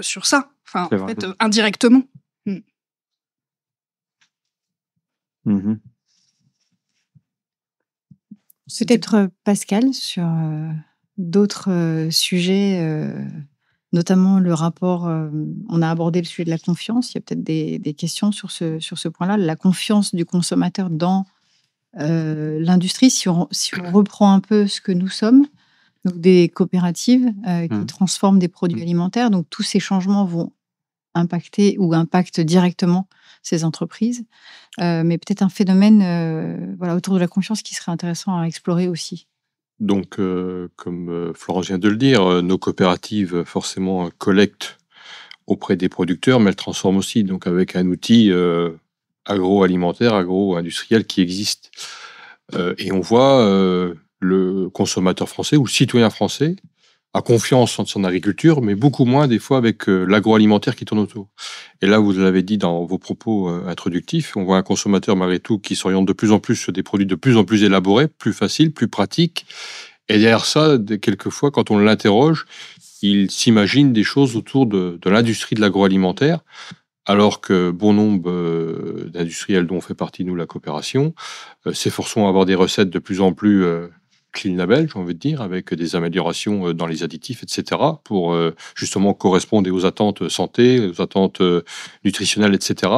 sur, ça, enfin, en fait, indirectement. Mm. Mmh Peut-être Pascal sur d'autres euh, sujets, euh, notamment le rapport. Euh, on a abordé le sujet de la confiance. Il y a peut-être des, questions sur ce, sur ce point-là. La confiance du consommateur dans l'industrie, si on, si on, reprend un peu ce que nous sommes, donc des coopératives qui mmh. transforment des produits mmh. alimentaires. Donc tous ces changements vont impacter ou impactent directement ces entreprises. mais peut-être un phénomène voilà, autour de la confiance qui serait intéressant à explorer aussi. Donc, euh, comme euh, Florence vient de le dire, euh, nos coopératives forcément collectent auprès des producteurs, mais elles transforment aussi, donc avec un outil agroalimentaire, agro-industriel qui existe. et on voit le consommateur français ou le citoyen français a confiance en son agriculture, mais beaucoup moins des fois avec euh, l'agroalimentaire qui tourne autour. Et là, vous l'avez dit dans vos propos euh, introductifs, on voit un consommateur malgré tout qui s'oriente de plus en plus sur des produits de plus en plus élaborés, plus faciles, plus pratiques. Et derrière ça, quelquefois, quand on l'interroge, il s'imagine des choses autour de, l'industrie de l'agroalimentaire, alors que bon nombre euh, d'industriels dont fait partie nous la coopération s'efforçons à avoir des recettes de plus en plus clean label, j'ai envie de dire, avec des améliorations euh, dans les additifs, etc., pour euh, justement correspondre aux attentes euh, santé, aux attentes nutritionnelles, etc.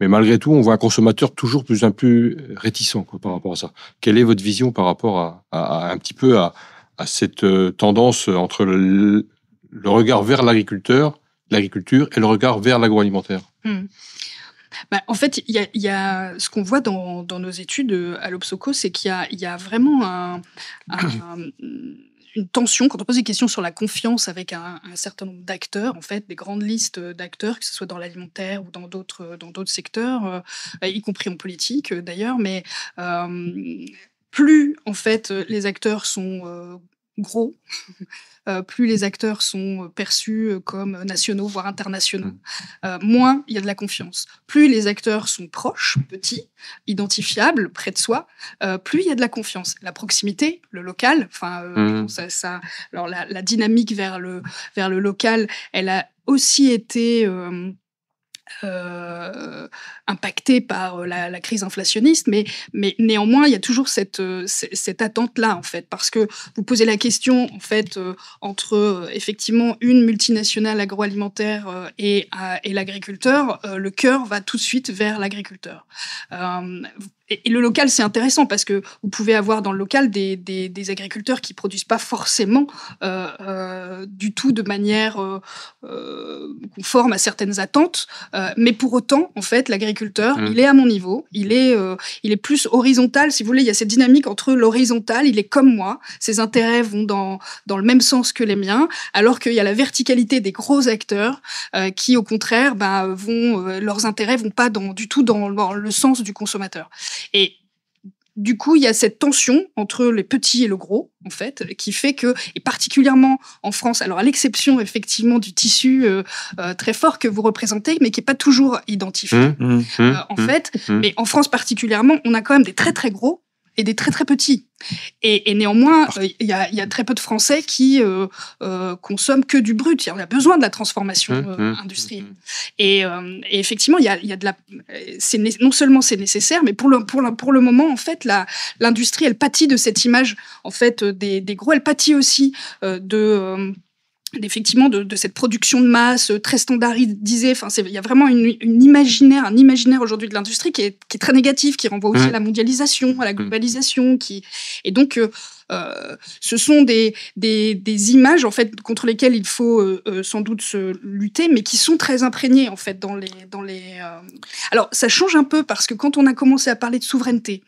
Mais malgré tout, on voit un consommateur toujours plus un plus réticent par rapport à ça. Quelle est votre vision par rapport à, un petit peu à, cette tendance entre le, regard vers l'agriculteur, l'agriculture et le regard vers l'agroalimentaire hmm. Bah, en fait, il y a, ce qu'on voit dans, nos études euh, à l'Obsoco, c'est qu'il y, a, vraiment une tension quand on pose des questions sur la confiance avec un, certain nombre d'acteurs, en fait, des grandes listes d'acteurs, que ce soit dans l'alimentaire ou dans d'autres secteurs, euh, bah, y compris en politique euh, d'ailleurs, mais plus en fait les acteurs sont gros, Euh, plus les acteurs sont euh, perçus euh, comme nationaux, voire internationaux, mm. moins il y a de la confiance. Plus les acteurs sont proches, petits, identifiables, près de soi, plus il y a de la confiance. La proximité, le local, enfin, mm. ça, alors la, dynamique vers le, vers le local, elle a aussi été euh, impacté par euh, la, crise inflationniste, mais, mais néanmoins, il y a toujours cette, euh, cette attente-là, en fait, parce que vous posez la question, en fait, entre effectivement une multinationale agroalimentaire et, et l'agriculteur, le cœur va tout de suite vers l'agriculteur. Et, le local, c'est intéressant parce que vous pouvez avoir dans le local des, des, des agriculteurs qui produisent pas forcément euh, euh, du tout de manière euh, euh, conforme à certaines attentes, euh, mais pour autant, en fait, l'agriculteur, mmh. il est à mon niveau, il est, il est plus horizontal, si vous voulez. Il y a cette dynamique entre l'horizontal, il est comme moi, ses intérêts vont dans dans le même sens que les miens, alors qu'il y a la verticalité des gros acteurs euh, qui, au contraire, ben vont, leurs intérêts vont pas dans, du tout dans, le sens du consommateur. Et du coup, il y a cette tension entre les petits et le gros, en fait, qui fait que, et particulièrement en France, alors à l'exception effectivement du tissu euh, euh, très fort que vous représentez, mais qui n'est pas toujours identifié, mmh. Mmh. Euh, en mmh. fait, mais en France particulièrement, on a quand même des très très gros et des très très petits. Et, et néanmoins, euh, il y, a, y, a, très peu de Français qui euh, euh consomment que du brut. Il On a besoin de la transformation hum, euh, hum, industrielle. Hum, et, et effectivement, il y a, y a, de la. Non seulement c'est nécessaire, mais pour le, pour, le, pour le moment, en fait, l'industrie, elle pâtit de cette image en fait des, des gros. Elle pâtit aussi de effectivement de, cette production de masse euh, très standardisée. Enfin, il y a vraiment une, imaginaire, un imaginaire aujourd'hui de l'industrie qui est, très négatif, qui renvoie aussi mmh. à la mondialisation, à la mmh. globalisation, qui et donc euh, euh, ce sont des, des, images en fait contre lesquelles il faut euh, euh, sans doute se lutter, mais qui sont très imprégnées en fait dans les dans les. Alors ça change un peu parce que quand on a commencé à parler de souveraineté,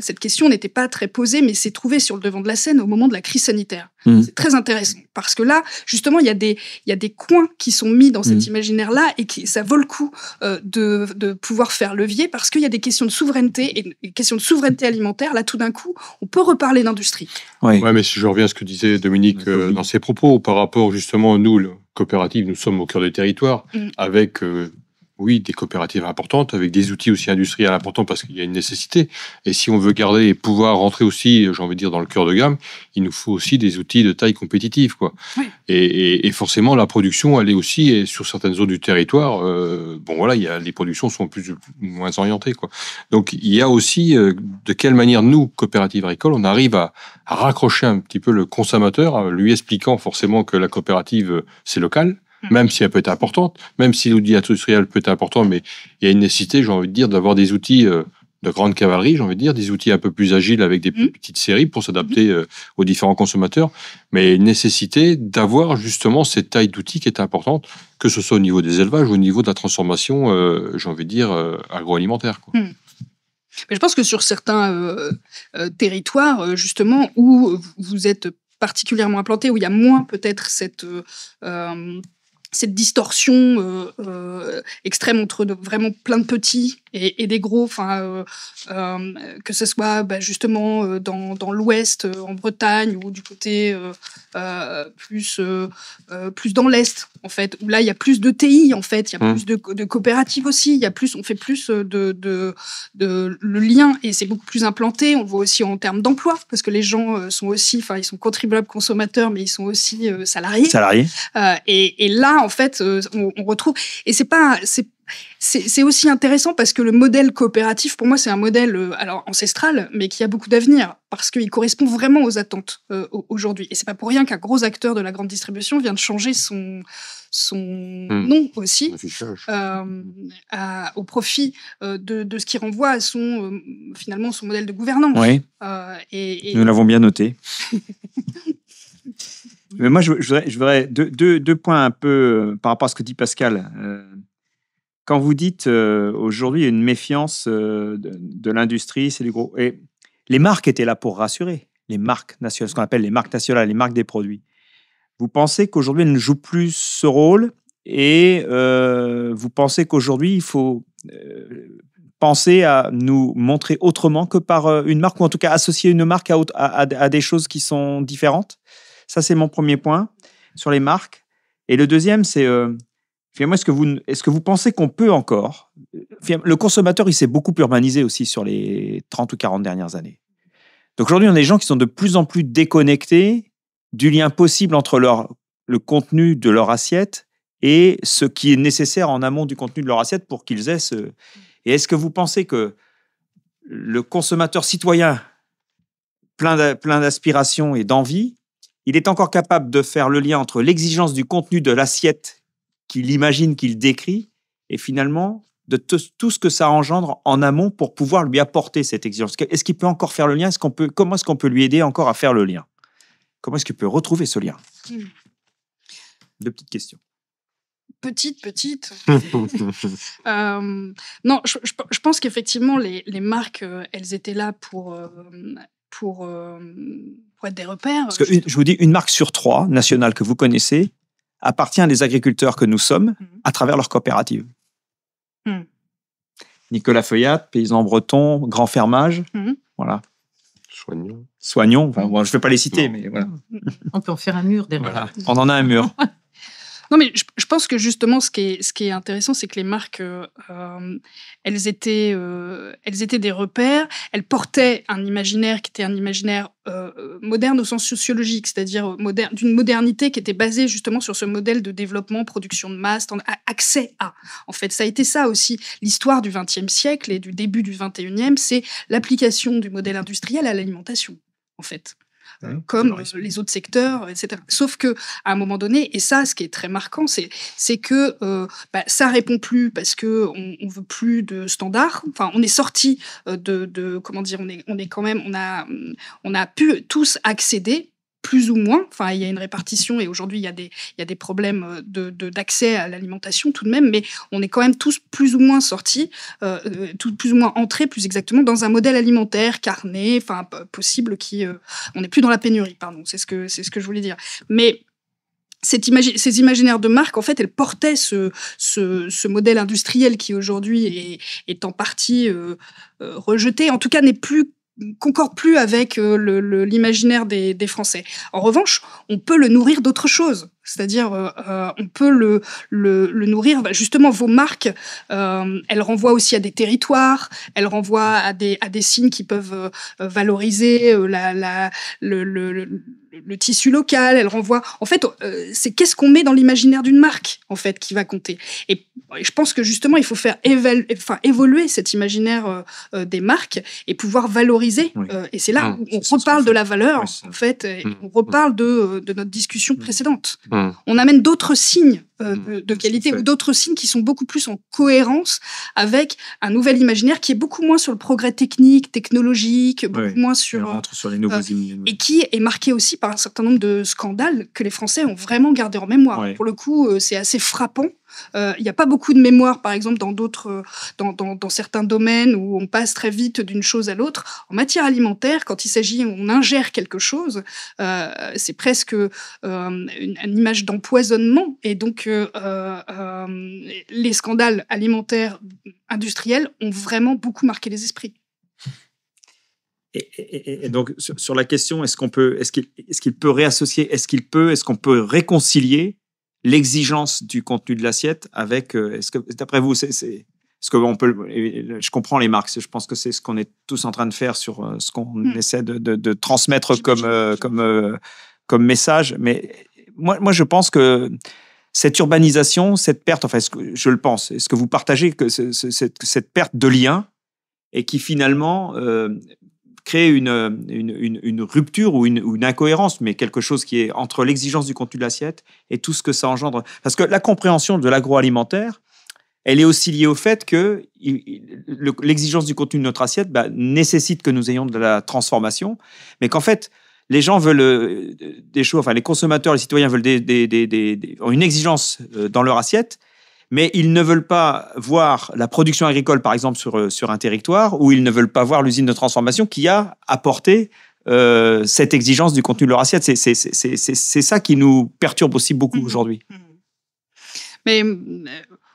cette question n'était pas très posée, mais s'est trouvée sur le devant de la scène au moment de la crise sanitaire. Mmh. C'est très intéressant parce que là, justement, il y a des il y a des coins qui sont mis dans cet mmh. imaginaire-là et qui ça vaut le coup de, de, pouvoir faire levier parce qu'il y a des questions de souveraineté et des questions de souveraineté alimentaire. Là, tout d'un coup, on peut reparler d'un industrie. Oui, ouais, mais si je reviens à ce que disait Dominique euh, dans ses propos, par rapport justement, nous, le coopérative, nous sommes au cœur des territoires, mm. avec euh, oui, des coopératives importantes, avec des outils aussi industriels importants parce qu'il y a une nécessité. Et si on veut garder et pouvoir rentrer aussi, j'ai envie de dire, dans le cœur de gamme, il nous faut aussi des outils de taille compétitive. Quoi. Oui. Et, et, et, forcément, la production, elle est aussi, et sur certaines zones du territoire, euh, bon voilà, il y a, les productions sont plus moins orientées. Quoi. Donc il y a aussi euh, de quelle manière nous, coopératives agricoles, on arrive à, à raccrocher un petit peu le consommateur, lui expliquant forcément que la coopérative, c'est local Hmm. même si elle peut être importante, même si l'outil industriel peut être important, mais il y a une nécessité, j'ai envie de dire, d'avoir des outils euh, de grande cavalerie, j'ai envie de dire, des outils un peu plus agiles avec des hmm. petites séries pour s'adapter hmm. euh, aux différents consommateurs, mais une nécessité d'avoir justement cette taille d'outils qui est importante, que ce soit au niveau des élevages ou au niveau de la transformation, euh, j'ai envie de dire, agroalimentaire. Mais je pense que sur certains territoires, justement, où vous êtes particulièrement implanté, où il y a moins peut-être cette cette distorsion euh, euh, extrême entre vraiment plein de petits et, des gros, enfin euh, euh, que ce soit bah, justement euh, dans, l'Ouest, en Bretagne ou du côté plus plus dans l'Est en fait, où là il y a plus de TI en fait, il y a mmh. plus de, coopératives aussi, il y a plus, on fait plus de, de, le lien et c'est beaucoup plus implanté. On voit aussi en termes d'emploi parce que les gens sont aussi, enfin ils sont contribuables consommateurs, mais ils sont aussi salariés. Salariés. et, là en fait, on, on retrouve et c'est pas c'est c'est aussi intéressant parce que le modèle coopératif, pour moi, c'est un modèle euh, alors ancestral, mais qui a beaucoup d'avenir parce qu'il correspond vraiment aux attentes euh, aujourd'hui. Et c'est pas pour rien qu'un gros acteur de la grande distribution vient de changer son son hmm. nom aussi euh, au profit de, ce qui renvoie à son finalement son modèle de gouvernance. Oui. Et, Nous l'avons bien noté. mais moi, je, voudrais, deux, deux, points un peu par rapport à ce que dit Pascal quand vous dites euh, aujourd'hui une méfiance euh, de, l'industrie, c'est du gros. Et les marques étaient là pour rassurer, les marques nationales, ce qu'on appelle les marques nationales, les marques des produits. Vous pensez qu'aujourd'hui elles ne jouent plus ce rôle et euh, vous pensez qu'aujourd'hui il faut penser à nous montrer autrement que par une marque ou en tout cas associer une marque à, à, des choses qui sont différentes Ça, c'est mon premier point sur les marques. Et le deuxième, c'est est-ce que vous, est-ce que vous pensez qu'on peut encore Le consommateur, il s'est beaucoup urbanisé aussi sur les 30 ou 40 dernières années. Donc aujourd'hui, on a des gens qui sont de plus en plus déconnectés du lien possible entre leur, le contenu de leur assiette et ce qui est nécessaire en amont du contenu de leur assiette pour qu'ils aient ce... Et est-ce que vous pensez que le consommateur citoyen, plein d'aspirations et d'envie, il est encore capable de faire le lien entre l'exigence du contenu de l'assiette qu'il imagine, qu'il décrit, et finalement de tout ce que ça engendre en amont pour pouvoir lui apporter cette exigence. Est-ce qu'il peut encore faire le lien est -ce qu'on peut, Comment est-ce qu'on peut lui aider encore à faire le lien Comment est-ce qu'il peut retrouver ce lien hmm. Deux petites questions petite, petite. Euh, non, je, pense qu'effectivement, les, marques, euh, elles étaient là pour, euh, pour, être des repères. que je vous dis, une marque sur trois nationale que vous connaissez appartient à des agriculteurs que nous sommes mhm. à travers leurs coopératives. Hmm. Nicolas Feuillat, paysan breton, grand fermage, hmm. voilà. Soignons. Soignons, enfin, hmm. je ne vais pas les citer, mais voilà. On peut en faire un mur derrière. On en a un mur. Non, mais je, pense que justement, ce qui est, intéressant, c'est que les marques, euh, euh, elles, étaient, euh, elles étaient des repères, elles portaient un imaginaire qui était un imaginaire moderne au sens sociologique, c'est-à-dire d'une modernité qui était basée justement sur ce modèle de développement, production de masse, accès à. En fait, ça a été ça aussi l'histoire du XXe siècle et du début du XXIe, c'est l'application du modèle industriel à l'alimentation, en fait. Hein, mmh. comme les autres secteurs, etc. Sauf que à un moment donné, et ça, ce qui est très marquant, c'est que euh, bah, ça répond plus parce que on, veut plus de standards. Enfin, on est sorti euh, de, de, comment dire, on est on est quand même, on a on a pu tous accéder plus ou moins. Enfin, il y a une répartition et aujourd'hui, il, y a des, il y a des problèmes euh, d'accès de, d'accès à l'alimentation tout de même, mais on est quand même tous plus ou moins sortis, euh, euh, tout, plus ou moins entrés, plus exactement, dans un modèle alimentaire carné, enfin, possible qui. on n'est plus dans la pénurie, pardon, c'est ce, que, ce que je voulais dire. Mais ces imaginaires de marque, en fait, elles portaient ce, ce, modèle industriel qui aujourd'hui est, est, en partie rejeté, en tout cas n'est plus concorde plus avec euh, l'imaginaire des, Français. En revanche, on peut le nourrir d'autres choses. C'est-à-dire, euh, euh, on peut le, le, nourrir. Bah, justement, vos marques, euh, elles renvoient aussi à des territoires, elles renvoient à des, à des signes qui peuvent valoriser la, le, tissu local, elles renvoient. En fait, c'est qu'est-ce qu'on met dans l'imaginaire d'une marque, en fait, qui va compter je pense que justement, il faut faire enfin, évoluer cet imaginaire euh, euh, des marques et pouvoir valoriser. Euh, et c'est là mmh. où on reparle de la valeur, en fait, et on reparle de, notre discussion mmh. précédente. Mmh. On amène d'autres signes de, qualité ou d'autres signes qui sont beaucoup plus en cohérence avec un nouvel imaginaire qui est beaucoup moins sur le progrès technique, technologique, beaucoup moins sur... rentre sur les nouveaux Et qui est marqué aussi par un certain nombre de scandales que les Français ont vraiment gardé en mémoire. Pour le coup, c'est assez frappant euh, il n'y a pas beaucoup de mémoire, par exemple, dans dans, certains domaines où on passe très vite d'une chose à l'autre. En matière alimentaire, quand il s'agit, on ingère quelque chose, euh, c'est presque euh, une, image d'empoisonnement. Et donc, les scandales alimentaires industriels ont vraiment beaucoup marqué les esprits. Et, donc, sur, la question, est-ce qu'on peut, qu'il, est peut réassocier, est-ce qu'il peut, est-ce qu'on peut réconcilier l'exigence du contenu de l'assiette avec. Euh, est-ce que, d'après vous, c'est, ce que on peut. Je comprends les marques. Je pense que c'est ce qu'on est tous en train de faire sur euh, ce qu'on hmm. essaie de, transmettre comme, euh, comme, comme message. Mais moi, moi, je pense que cette urbanisation, cette perte, enfin, que, je le pense, est-ce que vous partagez que cette, perte de lien et qui finalement créer une, rupture ou une, incohérence, mais quelque chose qui est entre l'exigence du contenu de l'assiette et tout ce que ça engendre. Parce que la compréhension de l'agroalimentaire, elle est aussi liée au fait que l'exigence du contenu de notre assiette bah, nécessite que nous ayons de la transformation, mais qu'en fait, les gens veulent euh, des choses, enfin les consommateurs, les citoyens veulent ont une exigence euh, dans leur assiette, mais ils ne veulent pas voir la production agricole, par exemple, euh, sur, un territoire, ou ils ne veulent pas voir l'usine de transformation qui a apporté euh, cette exigence du contenu de leur assiette. C'est ça qui nous perturbe aussi beaucoup mhm. aujourd'hui. Mhm. Mais euh,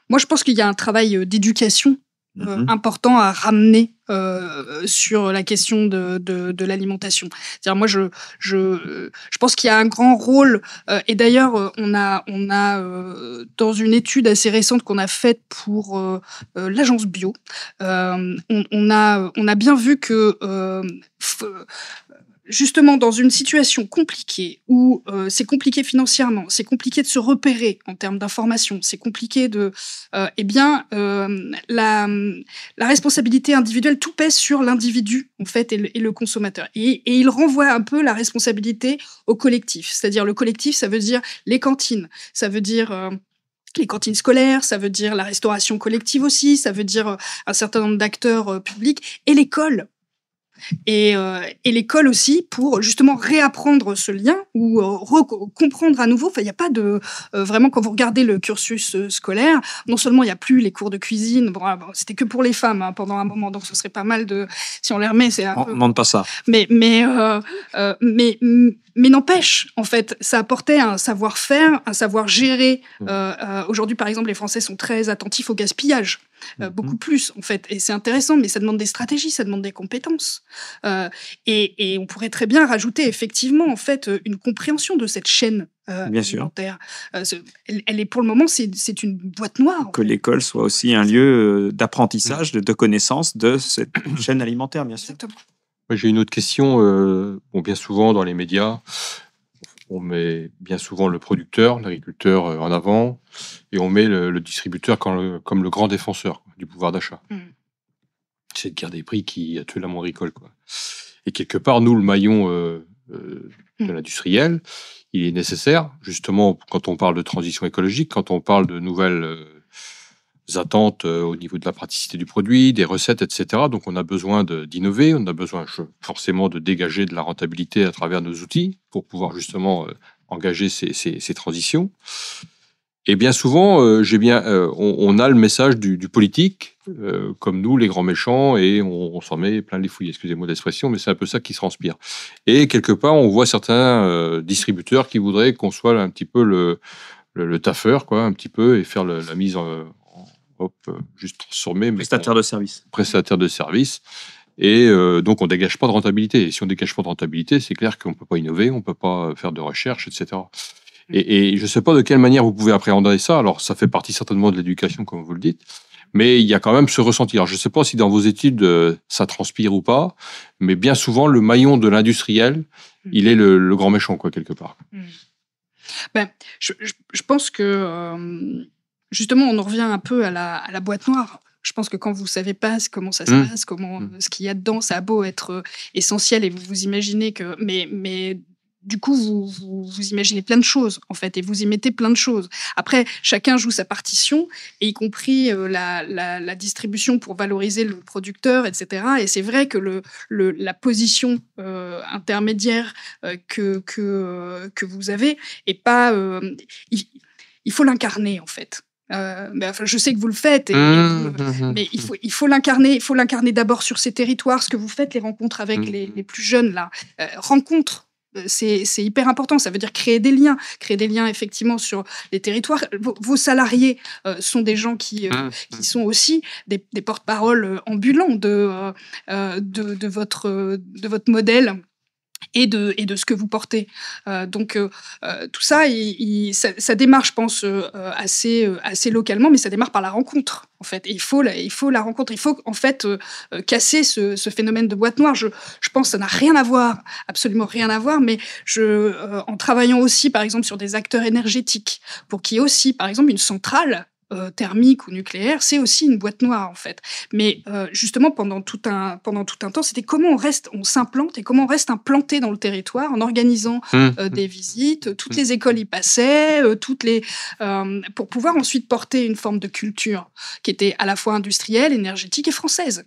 moi, je pense qu'il y a un travail d'éducation euh, mhm. important à ramener euh, sur la question de, de, de l'alimentation. C'est-à-dire, moi, je, je, je pense qu'il y a un grand rôle. Euh, et d'ailleurs, euh, on a, on a euh, dans une étude assez récente qu'on a faite pour l'agence bio, on, on, a, on a bien vu que justement dans une situation compliquée où euh, c'est compliqué financièrement, c'est compliqué de se repérer en termes d'information, c'est compliqué de, euh, eh bien, euh, la, responsabilité individuelle tout pèse sur l'individu en fait et le, consommateur. Et, et, il renvoie un peu la responsabilité au collectif, c'est-à-dire le collectif, ça veut dire les cantines, ça veut dire les cantines scolaires, ça veut dire la restauration collective aussi, ça veut dire un certain nombre d'acteurs publics et l'école euh, et, l'école aussi pour justement réapprendre ce lien ou euh, comprendre à nouveau. Enfin, il n'y a pas de euh, vraiment quand vous regardez le cursus scolaire, non seulement il n'y a plus les cours de cuisine. Ah, c'était que pour les femmes hein, pendant un moment, donc ce serait pas mal de si on les remet. C'est on demande pas ça. Mais mais mais mais n'empêche, en fait, ça apportait un savoir-faire, un savoir gérer. Mmh. Aujourd'hui, par exemple, les Français sont très attentifs au gaspillage. Euh, mhm. beaucoup plus en fait. Et c'est intéressant, mais ça demande des stratégies, ça demande des compétences. Euh, et, on pourrait très bien rajouter effectivement en fait euh, une compréhension de cette chaîne. bien alimentaire. Elle, est pour le moment, c'est une boîte noire. Que l'école soit aussi un lieu d'apprentissage, de, connaissance de cette chaîne alimentaire, bien sûr. J'ai une autre question. bien souvent dans les médias, on met bien souvent le producteur, l'agriculteur euh, en avant, et on met le, distributeur comme le, grand défenseur du pouvoir d'achat. Mm. C'est de guerre des prix qui a tué la agricole. Quoi. Et quelque part, nous, le maillon euh, euh, de mm. l'industriel, il est nécessaire, justement, quand on parle de transition écologique, quand on parle de nouvelles attentes euh, au niveau de la praticité du produit, des recettes, etc. Donc on a besoin d'innover, on a besoin forcément de dégager de la rentabilité à travers nos outils pour pouvoir justement euh, engager ces, transitions. Et bien souvent, euh, bien, on, a le message du, politique, comme nous, les grands méchants, et on, s'en met plein les fouilles, excusez-moi l'expression, mais c'est un peu ça qui se transpire. Et quelque part, on voit certains distributeurs qui voudraient qu'on soit un petit peu le, le, taffeur, quoi, un petit peu, et faire la mise en, euh, juste transformé. prestataire de service. Prestataire de service. Et euh, donc, on ne dégage pas de rentabilité. Et si on ne dégage pas de rentabilité, c'est clair qu'on ne peut pas innover, on ne peut pas faire de recherche, etc. Mm. Et, je ne sais pas de quelle manière vous pouvez appréhender ça. Alors, ça fait partie certainement de l'éducation, comme vous le dites. Mais il y a quand même ce ressenti. Alors, je ne sais pas si dans vos études, euh, ça transpire ou pas, mais bien souvent, le maillon de l'industriel, mm. il est le, grand méchant, quoi, quelque part. Mm. Ben, je, pense que justement, on en revient un peu à la, à la boîte noire. Je pense que quand vous savez pas comment ça se mmh. passe, comment mmh. ce qu'il y a dedans, ça a beau être euh, essentiel et vous vous imaginez que, mais, mais du coup, vous, vous, imaginez plein de choses, en fait, et vous y mettez plein de choses. Après, chacun joue sa partition, et y compris euh, la, la, distribution pour valoriser le producteur, etc. Et c'est vrai que le, le la position euh, intermédiaire que, que, que, vous avez est pas. il faut l'incarner, en fait. Euh, ben, je sais que vous le faites, mmh, mmh, mmh, mais il faut, il faut l'incarner. Il faut l'incarner d'abord sur ces territoires, ce que vous faites, les rencontres avec les, plus jeunes là, rencontre, euh, rencontres. Euh, c'est hyper important, ça veut dire créer des liens, créer des liens effectivement sur les territoires. Vos, salariés sont des gens qui, sont aussi des, porte parole ambulants de, de, votre, de votre modèle et de, et de ce que vous portez. Euh, donc euh, euh, tout ça, il, ça, démarre, je pense, euh, assez, assez localement, mais ça démarre par la rencontre, en fait. il faut la, il faut la rencontre, il faut en fait casser ce, ce, phénomène de boîte noire. Je, je pense que ça n'a rien à voir, absolument rien à voir, mais je, en travaillant aussi, par exemple, sur des acteurs énergétiques, pour qu'il y ait aussi, par exemple, une centrale euh, thermique ou nucléaire, c'est aussi une boîte noire en fait. Mais euh, justement, pendant tout un, pendant tout un temps, c'était comment on reste, on s'implante et comment on reste implanté dans le territoire en organisant mmh, euh, mmh. des visites. Toutes mmh. les écoles y passaient, toutes les, pour pouvoir ensuite porter une forme de culture qui était à la fois industrielle, énergétique et française.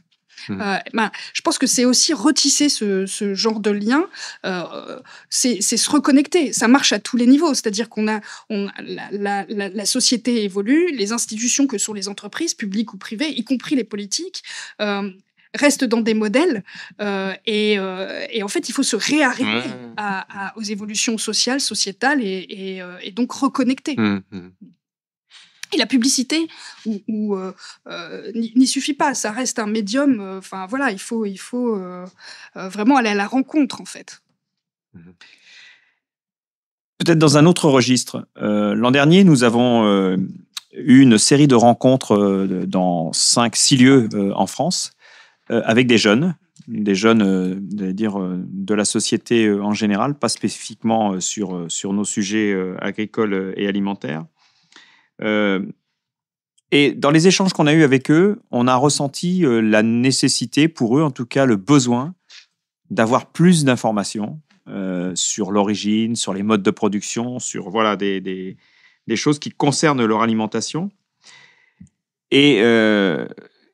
Mmh. Euh, eh ben, je pense que c'est aussi retisser ce, genre de lien, euh, c'est se reconnecter. Ça marche à tous les niveaux, c'est-à-dire qu'on a, on, la, société évolue, les institutions que sont les entreprises, publiques ou privées, y compris les politiques, euh, restent dans des modèles. et, en fait, il faut se réarriver aux évolutions sociales, sociétales et, donc reconnecter. Mmh, mmh la publicité euh, euh, n'y suffit pas, ça reste un médium. Euh, enfin voilà, il faut, vraiment aller à la rencontre en fait. Mhm. Peut-être dans un autre registre. L'an dernier, nous avons eu une série de rencontres dans 5 six lieux en France avec des jeunes, des jeunes dire, de la société en général, pas spécifiquement sur nos sujets agricoles et alimentaires. Euh, et dans les échanges qu'on a eus avec eux, on a ressenti euh, la nécessité, pour eux en tout cas, le besoin d'avoir plus d'informations euh, sur l'origine, sur les modes de production, sur voilà des, choses qui concernent leur alimentation. Et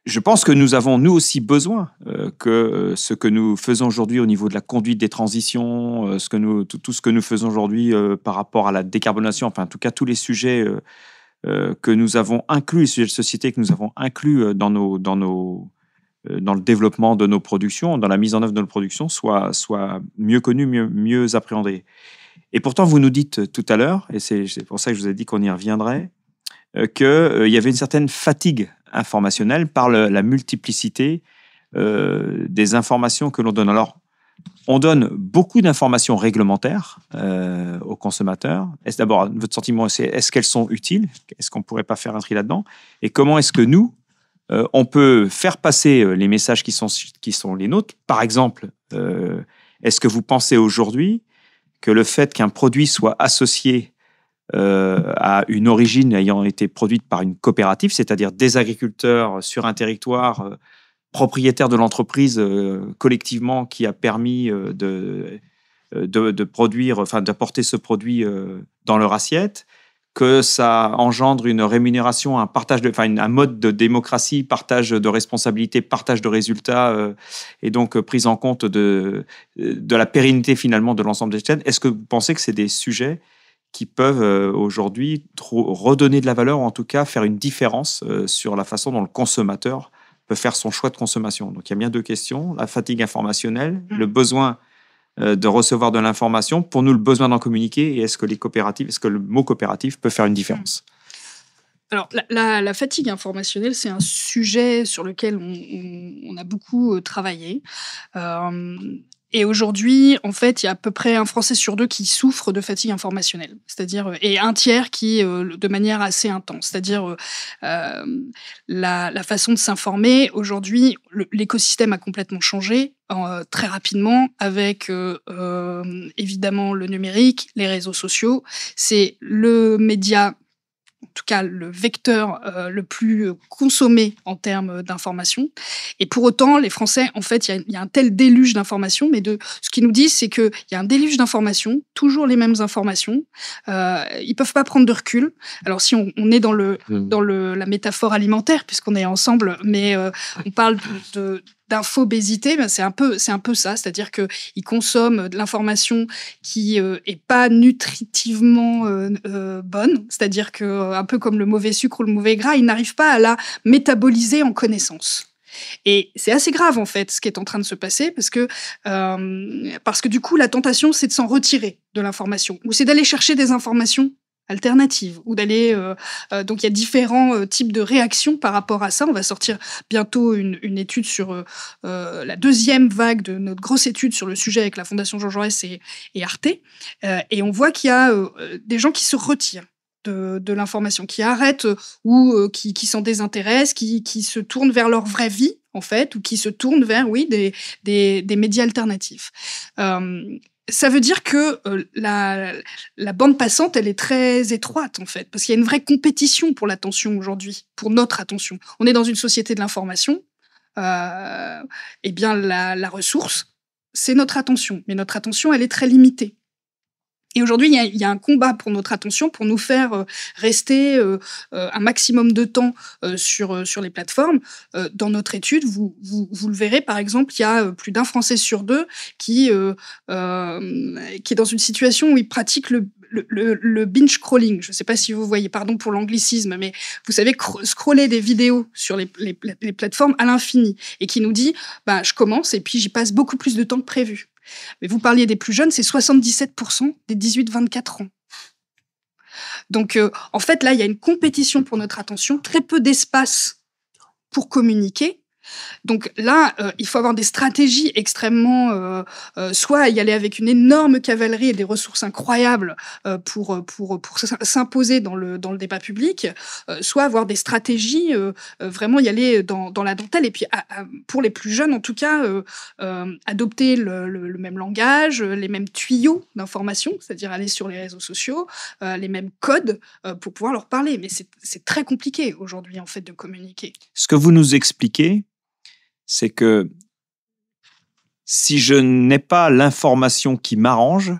je pense que nous avons nous aussi besoin que ce que nous faisons aujourd'hui au niveau de la conduite des transitions, ce que nous, tout, tout, ce que nous faisons aujourd'hui par rapport à la décarbonation, enfin en tout cas tous les sujets euh, que nous avons inclus, les sujets de société que nous avons inclus euh, dans, euh, dans, le développement de nos productions, dans la mise en œuvre de nos productions, soient, mieux connus, mieux, mieux appréhendés. Et pourtant, vous nous dites tout à l'heure, et c'est pour ça que je vous ai dit qu'on y reviendrait, qu'il y avait une certaine fatigue informationnelle par la multiplicité des informations que l'on donne. Alors, on donne beaucoup d'informations réglementaires euh, aux consommateurs. Est-ce d'abord votre sentiment, c'est est-ce qu'elles sont utiles Est-ce qu'on ne pourrait pas faire un tri là-dedans Et comment est-ce que nous, euh, on peut faire passer euh, les messages qui sont les nôtres Par exemple, est-ce que vous pensez aujourd'hui que le fait qu'un produit soit associé à une origine ayant été produite par une coopérative, c'est-à-dire des agriculteurs sur un territoire propriétaire de l'entreprise euh, collectivement qui a permis euh, euh, de, de, produire, enfin d'apporter ce produit dans leur assiette, que ça engendre une rémunération, un partage, de, enfin un mode de démocratie, partage de responsabilités, partage de résultats, et donc prise en compte de, de la pérennité finalement de l'ensemble des chaînes. Est-ce que vous pensez que c'est des sujets qui peuvent aujourd'hui redonner de la valeur, ou en tout cas faire une différence sur la façon dont le consommateur peut faire son choix de consommation. Donc il y a bien deux questions, la fatigue informationnelle, mm. le besoin euh, de recevoir de l'information, pour nous le besoin d'en communiquer et est-ce que les coopératives, est-ce que le mot coopératif peut faire une différence mm. alors, la, fatigue informationnelle, c'est un sujet sur lequel on, a beaucoup euh, travaillé. Euh, et aujourd'hui, en fait, il y a à peu près un Français sur deux qui souffre de fatigue informationnelle, c'est-à-dire euh, et un tiers qui, euh, de manière assez intense, c'est-à-dire euh, euh, la, la, façon de s'informer. Aujourd'hui, l'écosystème a complètement changé très rapidement avec évidemment le numérique, les réseaux sociaux. C'est le média en tout cas le vecteur euh, le plus consommé en termes d'informations. Et pour autant, les Français, en fait, il y, y, a un tel déluge d'informations, mais de, ce qu'ils nous disent, c'est qu'il y a un déluge d'informations, toujours les mêmes informations. Euh, ils peuvent pas prendre de recul. Alors si on, on est dans, le, mmh. dans le, la métaphore alimentaire, puisqu'on est ensemble, mais euh, on parle de d'infobésité, ben c'est un peu c'est un peu ça, c'est-à-dire que ils consomment de l'information qui euh, est pas nutritivement euh, euh, bonne, c'est-à-dire que un peu comme le mauvais sucre ou le mauvais gras, ils n'arrivent pas à la métaboliser en connaissance. Et c'est assez grave en fait ce qui est en train de se passer parce que parce que du coup la tentation c'est de s'en retirer de l'information ou c'est d'aller chercher des informations alternative ou d'aller euh, euh, donc il y a différents euh, types de réactions par rapport à ça on va sortir bientôt une, une étude sur la deuxième vague de notre grosse étude sur le sujet avec la fondation Jean Jaurès et, et Arte et on voit qu'il y a des gens qui se retirent de, de l'information, qui arrêtent ou qui, qui s'en désintéressent, qui, qui se tournent vers leur vraie vie en fait, ou qui se tournent vers, oui, des, des, des médias alternatifs ça veut dire que euh, la, bande passante, elle est très étroite, en fait, parce qu'il y a une vraie compétition pour l'attention aujourd'hui, pour notre attention. On est dans une société de l'information. Euh, eh bien, la ressource, c'est notre attention. Mais notre attention, elle est très limitée. Et aujourd'hui, il, y, a un combat pour notre attention, pour nous faire euh, rester euh, euh, un maximum de temps sur, sur les plateformes. dans notre étude, vous, vous, le verrez, par exemple, il y a plus d'un Français sur deux qui, euh, qui est dans une situation où il pratique le, le, le, binge scrolling. Je ne sais pas si vous voyez, pardon pour l'anglicisme, mais vous savez, scroller des vidéos sur les, les, les plateformes à l'infini et qui nous dit, bah, je commence et puis j'y passe beaucoup plus de temps que prévu. Mais vous parliez des plus jeunes, c'est 77% des 18-24 ans. Donc, euh, en fait, là, il y a une compétition pour notre attention, très peu d'espace pour communiquer. Donc là, euh, il faut avoir des stratégies extrêmement, euh, euh, soit y aller avec une énorme cavalerie et des ressources incroyables pour, pour, pour s'imposer dans le, dans le débat public, soit avoir des stratégies, vraiment y aller dans, dans, la dentelle. Et puis pour les plus jeunes, en tout cas, adopter le, même langage, les mêmes tuyaux d'information, c'est-à-dire aller sur les réseaux sociaux, les mêmes codes pour pouvoir leur parler. Mais c'est très compliqué aujourd'hui, en fait, de communiquer. Ce que vous nous expliquez, c'est que si je n'ai pas l'information qui m'arrange,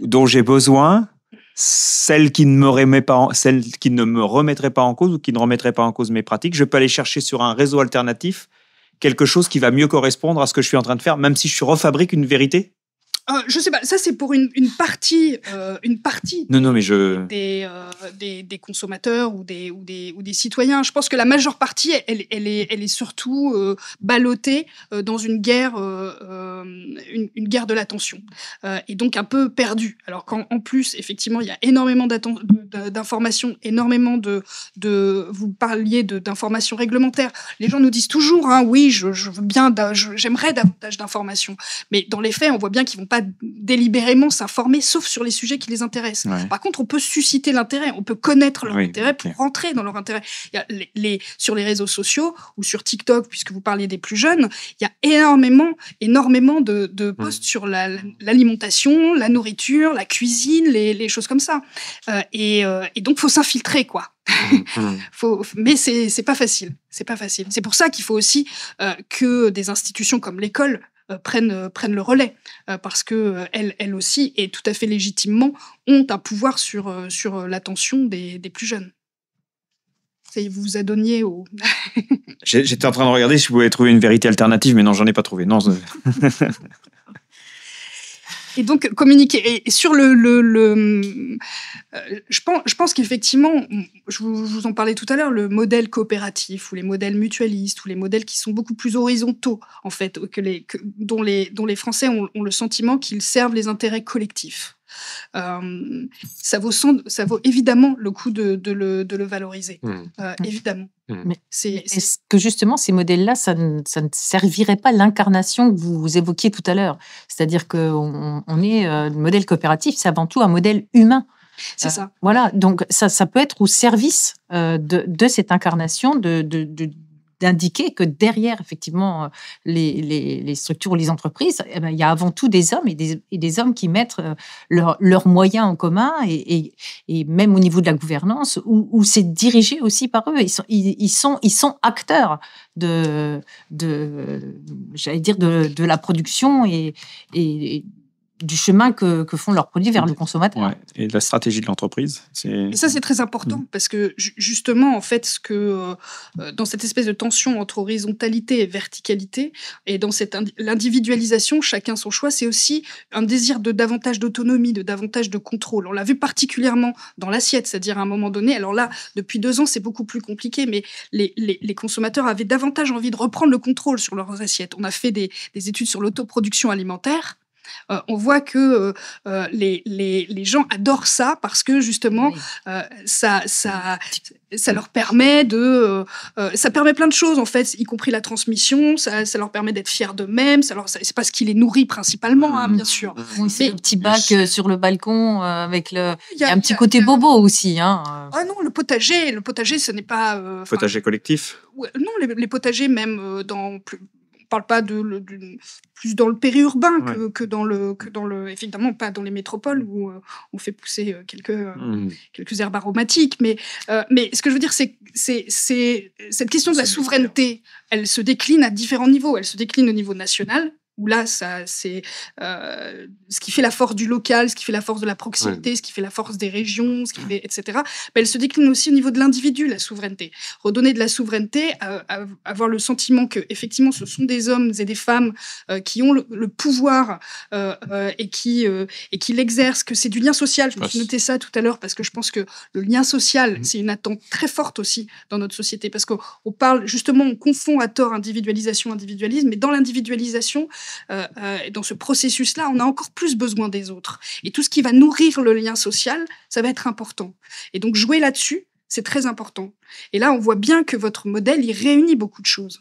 dont j'ai besoin, celle qui, ne me pas celle qui ne me remettrait pas en cause ou qui ne remettrait pas en cause mes pratiques, je peux aller chercher sur un réseau alternatif quelque chose qui va mieux correspondre à ce que je suis en train de faire, même si je refabrique une vérité euh, je sais pas, ça c'est pour une, partie, euh, une partie non, non, mais je... des, euh, consommateurs ou des, ou, ou des citoyens. Je pense que la majeure partie, elle, est, elle est surtout ballottée dans une guerre, une, guerre de l'attention et donc un peu perdue. Alors qu'en en plus, effectivement, il y a énormément d'informations, énormément de, de. Vous parliez d'informations réglementaires. Les gens nous disent toujours hein, oui, je, veux bien, j'aimerais davantage d'informations. Mais dans les faits, on voit bien qu'ils vont pas délibérément s'informer, sauf sur les sujets qui les intéressent. Par contre, on peut susciter l'intérêt, on peut connaître leur intérêt pour rentrer dans leur intérêt. les, sur les réseaux sociaux ou sur TikTok, puisque vous parliez des plus jeunes, il y a énormément, énormément de, mm. posts sur l'alimentation, la, nourriture, la cuisine, les, choses comme ça. Euh, et, donc, euh, et donc, faut s'infiltrer, quoi. Mm, mm. mais c'est pas facile. C'est pas facile. C'est pour ça qu'il faut aussi euh, que des institutions comme l'école euh, prennent, euh, prennent le relais, euh, parce que elles, elles, aussi, et tout à fait légitimement, ont un pouvoir sur, sur l'attention des, des plus jeunes vous vous adonniez au. J'étais en train de regarder si vous pouvez trouver une vérité alternative, mais non, j'en ai pas trouvé. Non. Et donc, communiquer. sur le. Euh, je pense, je pense qu'effectivement, je vous, en parlais tout à l'heure, le modèle coopératif ou les modèles mutualistes ou les modèles qui sont beaucoup plus horizontaux, en fait, que les, dont, les, dont les Français ont le sentiment qu'ils servent les intérêts collectifs. Euh, ça, vaut ça vaut évidemment le coup de, le, valoriser, hmm. euh, évidemment. Hmm. Mais c'est, que justement ces modèles-là, ça ne, servirait pas l'incarnation que vous évoquiez tout à l'heure C'est-à-dire qu'on on est, euh, le modèle coopératif, c'est avant tout un modèle humain. C'est ça. voilà, donc ça, ça peut être au service de, cette incarnation de, de, d'indiquer que derrière, effectivement, euh, les, les, structures ou les entreprises, eh ben, il y a avant tout des hommes et des, hommes qui mettent euh, leurs moyens en commun et, même au niveau de la gouvernance, où, c'est dirigé aussi par eux. Ils sont, ils, sont, ils sont acteurs de, de j'allais dire, de, de, la production et, et du chemin que, que, font leurs produits vers le consommateur. Et la stratégie de l'entreprise. Et ça, c'est très important hmm. parce que justement, en fait, ce que, euh, euh, dans cette espèce de tension entre horizontalité et verticalité, et dans cette l'individualisation, chacun son choix, c'est aussi un désir de davantage d'autonomie, de davantage de contrôle. On l'a vu particulièrement dans l'assiette, c'est-à-dire à un moment donné. Alors là, depuis deux ans, c'est beaucoup plus compliqué, mais les, les, consommateurs avaient davantage envie de reprendre le contrôle sur leurs assiettes. On a fait des, des études sur l'autoproduction alimentaire. Euh, on voit que euh, euh, les, gens adorent ça parce que justement, ça, ça, ça leur permet de. ça permet plein de choses en fait, y compris la transmission, ça, leur permet d'être fiers d'eux-mêmes, c'est parce qu'il les nourrit principalement, hein, bien sûr. c'est le petit bac sur le balcon avec le. Il y a, un petit côté bobo aussi. Hein, ah non, le potager, le potager, ce n'est pas. potager collectif non, les, potagers, même dans parle pas de, plus dans le périurbain que, dans le que dans le évidemment pas dans les métropoles mm. où euh, on fait pousser euh, quelques euh, mm. quelques herbes aromatiques. Mais mais ce que je veux dire c'est c'est c'est cette question de la souveraineté, elle se décline à différents niveaux. Elle se décline au niveau national où là, ça, c'est euh, ce qui fait la force du local, ce qui fait la force de la proximité, ce qui fait la force des régions, ce qui fait, etc. Ben, elle se décline aussi au niveau de l'individu, la souveraineté. Redonner de la souveraineté, avoir le sentiment que effectivement, ce sont des hommes et des femmes euh, qui ont le, pouvoir euh, euh, et qui euh, et qui l'exercent, que c'est du lien social. Je me suis noté ça tout à l'heure parce que je pense que le lien social, mm-hmm. c'est une attente très forte aussi dans notre société parce qu'on parle justement, on confond à tort individualisation, individualisme, mais dans l'individualisation euh, euh dans ce processus-là, on a encore plus besoin des autres. Et tout ce qui va nourrir le lien social, ça va être important. Et donc jouer là-dessus, c'est très important. Et là, on voit bien que votre modèle, il réunit beaucoup de choses.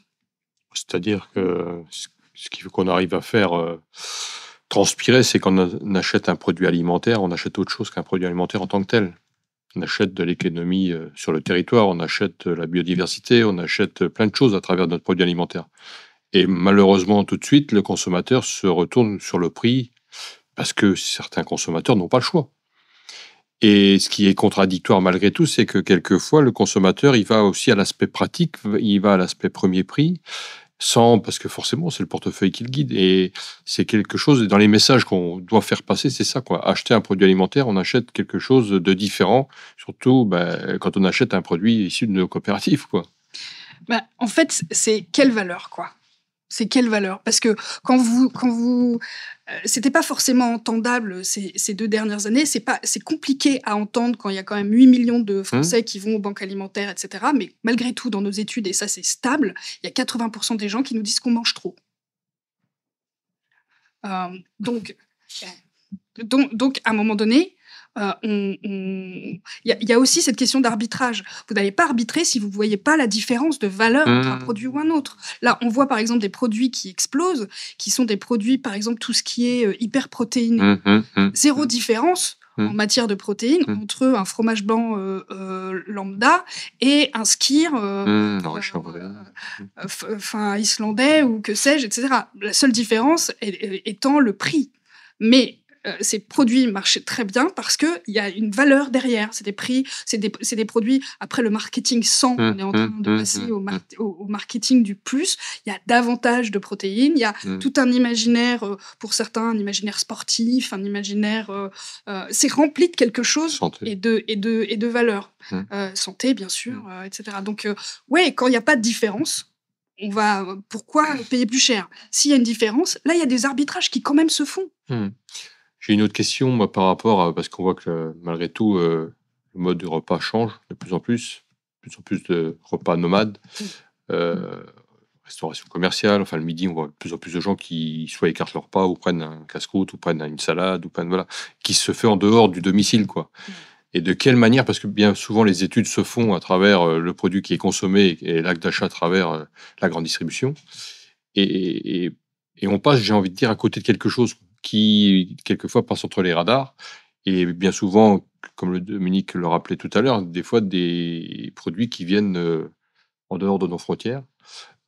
C'est-à-dire que ce qu'on arrive à faire euh, transpirer, c'est qu'on achète un produit alimentaire, on achète autre chose qu'un produit alimentaire en tant que tel. On achète de l'économie euh, sur le territoire, on achète la biodiversité, on achète plein de choses à travers notre produit alimentaire. Et malheureusement, tout de suite, le consommateur se retourne sur le prix parce que certains consommateurs n'ont pas le choix. Et ce qui est contradictoire malgré tout, c'est que quelquefois, le consommateur, il va aussi à l'aspect pratique, il va à l'aspect premier prix, sans, parce que forcément, c'est le portefeuille qui le guide. Et c'est quelque chose, dans les messages qu'on doit faire passer, c'est ça, quoi. Acheter un produit alimentaire, on achète quelque chose de différent, surtout ben, quand on achète un produit issu de nos coopératives, quoi. Bah, en fait, c'est quelle valeur, quoi c'est quelle valeur Parce que quand vous, quand vous, euh, c'était pas forcément entendable ces, ces deux dernières années. C'est pas, c'est compliqué à entendre quand il y a quand même 8 millions de mmh. Français qui vont aux banques alimentaires, etc. Mais malgré tout, dans nos études, et ça c'est stable, il y a 80% des gens qui nous disent qu'on mange trop. Euh, donc, donc, à un moment donné, euh, il y, a aussi cette question d'arbitrage. Vous n'allez pas arbitrer si vous ne voyez pas la différence de valeur entre un mmh. produit ou un autre. Là, on voit par exemple des produits qui explosent, qui sont des produits, par exemple, tout ce qui est euh, hyper protéiné. Mmh, mmh, Zéro différence en matière de protéines entre un fromage blanc euh, lambda et un skir euh, islandais ou que sais-je, etc. La seule différence étant le prix. Mais euh, ces produits marchaient très bien parce qu'il y a une valeur derrière. C'est des prix, c'est des, produits. Après le marketing sans, hum, on est en train hum, de hum, passer au, marketing du plus. Il y a davantage de protéines. Il y a tout un imaginaire, euh, pour certains, un imaginaire sportif, un imaginaire. Euh, c'est rempli de quelque chose et de, et, de, et de valeur. santé, bien sûr, etc. Donc, ouais, quand il n'y a pas de différence, on va pourquoi payer plus cher S'il y a une différence, là il y a des arbitrages qui quand même se font. J'ai une autre question, moi, par rapport à. Parce qu'on voit que malgré tout, euh, le mode de repas change de plus en plus. De plus en plus de repas nomades. Mm. Euh, restauration commerciale. Enfin, le midi, on voit de plus en plus de gens qui soit écartent leur repas, ou prennent un casse-croûte, ou prennent une salade, ou prennent. Voilà. Qui se fait en dehors du domicile, quoi. Mm. Et de quelle manière Parce que bien souvent, les études se font à travers euh, le produit qui est consommé et l'acte d'achat à travers la grande distribution. Et, et, et on passe, j'ai envie de dire, à côté de quelque chose qui, quelquefois, passent entre les radars. Et bien souvent, comme le Dominique le rappelait tout à l'heure, des fois des produits qui viennent euh, en dehors de nos frontières.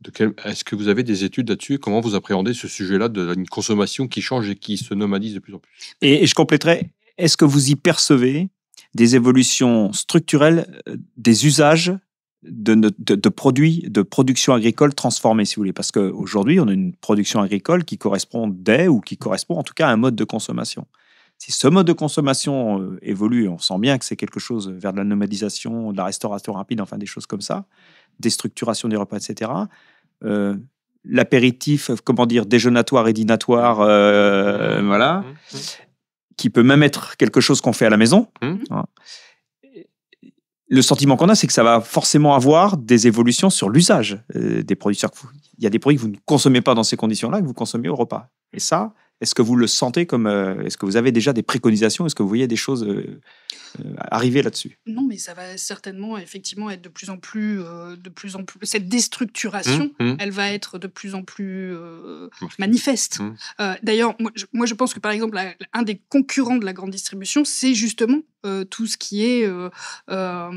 De Est-ce que vous avez des études là-dessus Comment vous appréhendez ce sujet-là d'une consommation qui change et qui se nomadise de plus en plus et, et, je compléterai, est-ce que vous y percevez des évolutions structurelles euh, des usages de, produits, de production agricole transformée, si vous voulez. Parce qu'aujourd'hui, on a une production agricole qui correspond dès, ou qui correspond en tout cas à un mode de consommation. Si ce mode de consommation euh, évolue, on sent bien que c'est quelque chose vers de la nomadisation, de la restauration rapide, enfin des choses comme ça, des structurations des repas, etc. Euh, l'apéritif, comment dire, déjeunatoire et dinatoire euh, voilà, mmh, mmh. qui peut même être quelque chose qu'on fait à la maison. Mmh. Hein le sentiment qu'on a, c'est que ça va forcément avoir des évolutions sur l'usage euh, des produits. Il y a des produits que vous ne consommez pas dans ces conditions-là, que vous consommez au repas. Et ça, est-ce que vous le sentez comme. Euh, est-ce que vous avez déjà des préconisations Est-ce que vous voyez des choses euh, arriver là-dessus Non, mais ça va certainement, effectivement, être de plus en plus. de plus, en plus cette déstructuration, mmh, mmh. elle va être de plus en plus manifeste. Mmh. D'ailleurs, moi, je, pense que, par exemple, un des concurrents de la grande distribution, c'est justement euh, tout ce qui est euh, euh,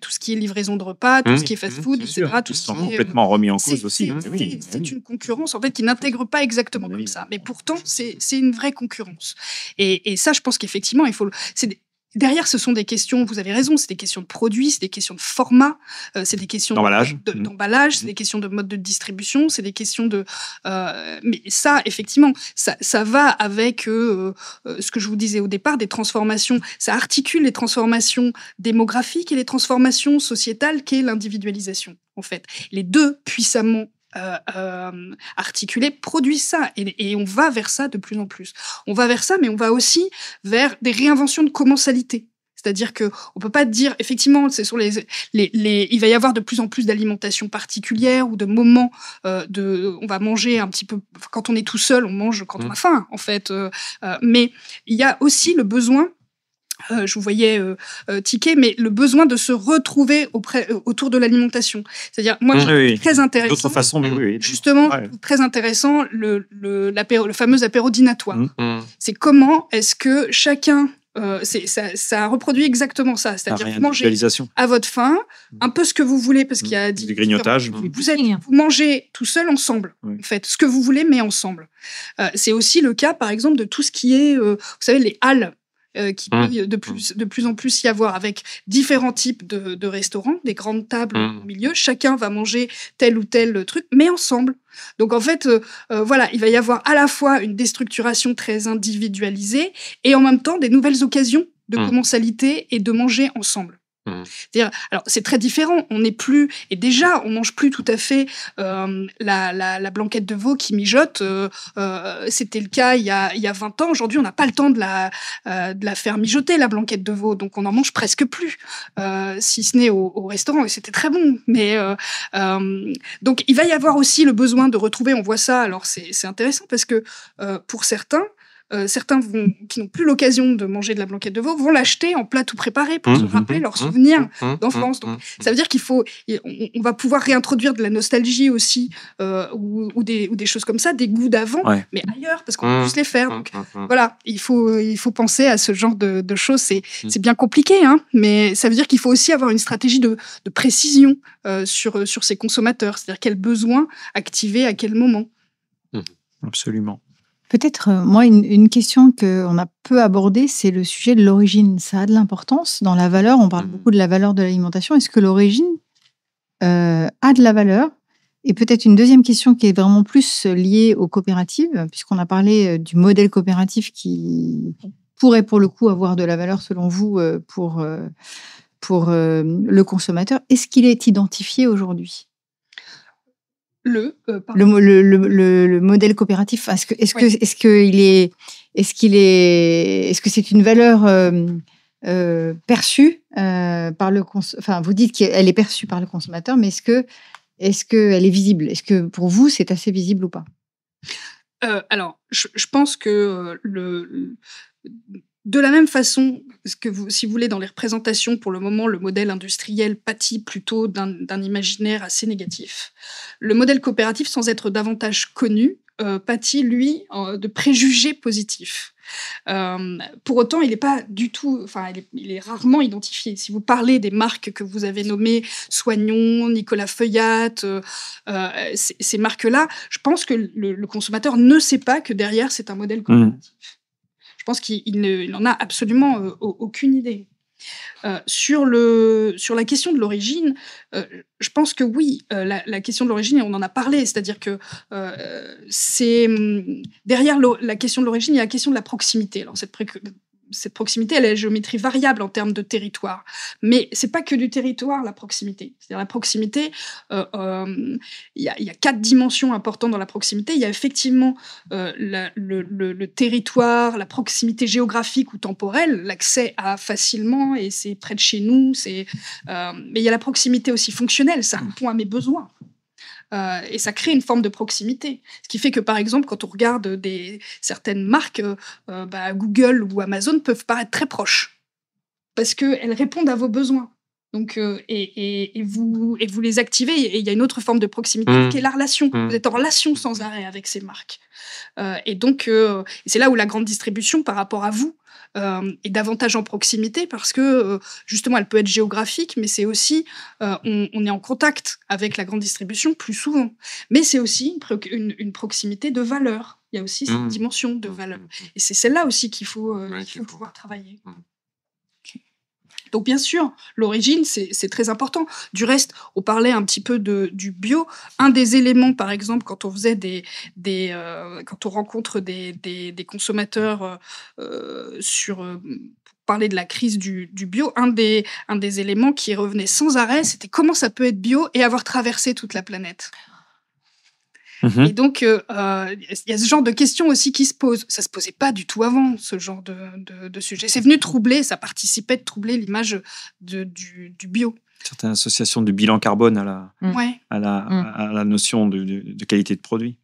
tout ce qui est livraison de repas, tout mmh, ce qui est mmh, fast-food, etc. Tout sont complètement remis en cause aussi. C'est hein. une concurrence en fait qui n'intègre pas exactement comme ça, mais pourtant c'est une vraie concurrence. Et, et ça, je pense qu'effectivement, il faut c'est Derrière, ce sont des questions, vous avez raison, c'est des questions de produits, c'est des questions de format, euh, c'est des questions d'emballage, mm-hmm. c'est mm-hmm. des questions de mode de distribution, c'est des questions de... Euh, mais ça, effectivement, ça, va avec euh, ce que je vous disais au départ, des transformations, ça articule les transformations démographiques et les transformations sociétales qu'est l'individualisation, en fait. Les deux puissamment euh, euh, articulé produit ça. Et, on va vers ça de plus en plus. On va vers ça, mais on va aussi vers des réinventions de commensalité. C'est-à-dire que on peut pas dire effectivement, c'est sur les, les, il va y avoir de plus en plus d'alimentation particulière ou de moments euh, de, on va manger un petit peu quand on est tout seul, on mange quand on a mmh. faim en fait. Euh, mais il y a aussi le besoin euh, je vous voyais euh, euh, tiquer, mais le besoin de se retrouver auprès, euh, autour de l'alimentation. C'est-à-dire, moi, très intéressant. Justement, très intéressant, le, le fameux apéro dinatoire. Mmh. Mmh. C'est comment est-ce que chacun ça, ça, reproduit exactement ça. Ah, C'est-à-dire mangez à votre faim, un peu ce que vous voulez, parce mmh. qu'il y a des du grignotage. Vous, vous, mangez tout seul ensemble, en fait, ce que vous voulez, mais ensemble. c'est aussi le cas, par exemple, de tout ce qui est, vous savez, les halles euh, qui mmh. peut de plus, de plus en plus y avoir avec différents types de, restaurants, des grandes tables mmh. au milieu. Chacun va manger tel ou tel truc, mais ensemble. Donc en fait, euh, euh, voilà, il va y avoir à la fois une déstructuration très individualisée et en même temps des nouvelles occasions de mmh. commensalité et de manger ensemble. Mmh. cest alors c'est très différent. On n'est plus et déjà on mange plus tout à fait euh, la, blanquette de veau qui mijote. Euh, euh, c'était le cas il y a, il 20 ans. Aujourd'hui, on n'a pas le temps de la de la faire mijoter la blanquette de veau, donc on en mange presque plus, si ce n'est au, restaurant. Et c'était très bon. Mais donc il va y avoir aussi le besoin de retrouver. On voit ça. Alors c'est intéressant parce que pour certains, euh, certains qui n'ont plus l'occasion de manger de la blanquette de veau vont l'acheter en plat tout préparé pour mmh, se mmh, rappeler mmh, leurs souvenirs d'enfance. Donc, ça veut dire qu'il faut, on, va pouvoir réintroduire de la nostalgie aussi euh, ou, des, choses comme ça, des goûts d'avant, mais ailleurs parce qu'on peut plus les faire. Donc, voilà, il faut, il faut penser à ce genre de, choses. C'est, bien compliqué, hein, mais ça veut dire qu'il faut aussi avoir une stratégie de, précision euh, sur, sur consommateurs, c'est-à-dire quels besoins activer à quel moment. Absolument. Peut-être, euh, moi, une, question qu'on a peu abordée, c'est le sujet de l'origine. Ça a de l'importance dans la valeur. On parle mmh. beaucoup de la valeur de l'alimentation. Est-ce que l'origine euh, a de la valeur Et peut-être une deuxième question qui est vraiment plus liée aux coopératives, puisqu'on a parlé euh, du modèle coopératif qui pourrait pour le coup avoir de la valeur selon vous pour, pour le consommateur. Est-ce qu'il est identifié aujourd'hui euh, le, le, le, modèle coopératif est-ce que est-ce que est-ce que il est est-ce qu'il est est-ce que c'est une valeur euh, euh, perçue euh, par le enfin vous dites qu'elle est perçue par le consommateur mais est-ce que est-ce que elle est visible est-ce que pour vous c'est assez visible ou pas euh, alors je, je, pense que le de la même façon que, si vous voulez, dans les représentations, pour le moment, le modèle industriel pâtit plutôt d'un imaginaire assez négatif. Le modèle coopératif, sans être davantage connu, euh, pâtit, lui, de préjugés positifs. Euh, pour autant, il n'est pas du tout, enfin, il, est, rarement identifié. Si vous parlez des marques que vous avez nommées Soignon, Nicolas Feuillatte, euh, ces, marques-là, je pense que le, consommateur ne sait pas que derrière, c'est un modèle mmh. coopératif. Je pense qu'il n'en a absolument euh, aucune idée. Euh, sur, le, sur la question de l'origine, euh, je pense que oui, la, question de l'origine, on en a parlé, c'est-à-dire que c'est hum, derrière la question de l'origine, il y a la question de la proximité. Alors cette cette proximité, elle a une géométrie variable en termes de territoire. Mais c'est pas que du territoire, la proximité. cest la proximité, euh, euh, il y, a quatre dimensions importantes dans la proximité. Il y a effectivement euh, le, le, territoire, la proximité géographique ou temporelle, l'accès à facilement, et c'est près de chez nous. C'est, mais il y a la proximité aussi fonctionnelle, ça répond mmh. à mes besoins. Euh, et ça crée une forme de proximité. Ce qui fait que, par exemple, quand on regarde des, certaines marques, euh, euh, bah, Google ou Amazon peuvent paraître très proches parce qu'elles répondent à vos besoins. Donc, et, vous, les activez, et il y a une autre forme de proximité mmh. qui est la relation. Mmh. Vous êtes en relation sans arrêt avec ces marques. et donc, c'est là où la grande distribution, par rapport à vous, euh, et davantage en proximité parce que euh, justement elle peut être géographique, mais c'est aussi euh, on, est en contact avec la grande distribution plus souvent. Mais c'est aussi une, proximité de valeur. Il y a aussi cette mmh. dimension de mmh, valeur. Mmh, et c'est celle-là aussi qu'il faut, pouvoir travailler. Donc bien sûr, l'origine, c'est très important. Du reste, on parlait un petit peu du bio. Un des éléments, par exemple, quand on faisait des, euh, quand on rencontre des, consommateurs euh, euh, pour sur parler de la crise du, bio, un des, un des éléments qui revenait sans arrêt, c'était comment ça peut être bio et avoir traversé toute la planète. Mhm. Et donc, il euh, euh, y a ce genre de questions aussi qui se posent. Ça ne se posait pas du tout avant, ce genre de, sujet. C'est venu troubler, ça participait de troubler l'image du, bio. Certaines associations du bilan carbone à la, mm. mm. à la, notion de, qualité de produit.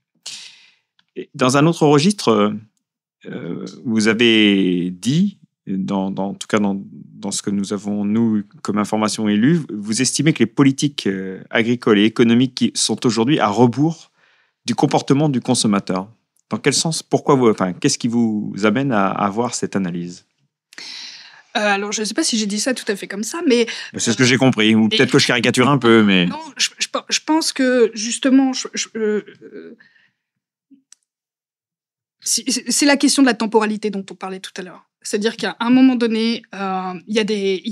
Et dans un autre registre, euh, vous avez dit, dans, en tout cas dans, dans, ce que nous avons, nous, comme information élue, vous estimez que les politiques agricoles et économiques qui sont aujourd'hui à rebours du comportement du consommateur. Dans quel sens Pourquoi vous Enfin, qu'est-ce qui vous amène à avoir cette analyse euh, alors, je ne sais pas si j'ai dit ça tout à fait comme ça, mais... C'est ce que j'ai compris, ou peut-être que je caricature un peu, mais... Non, je, pense que, justement, je, euh, euh, c'est la question de la temporalité dont on parlait tout à l'heure. C'est-à-dire qu'à un moment donné, il y a des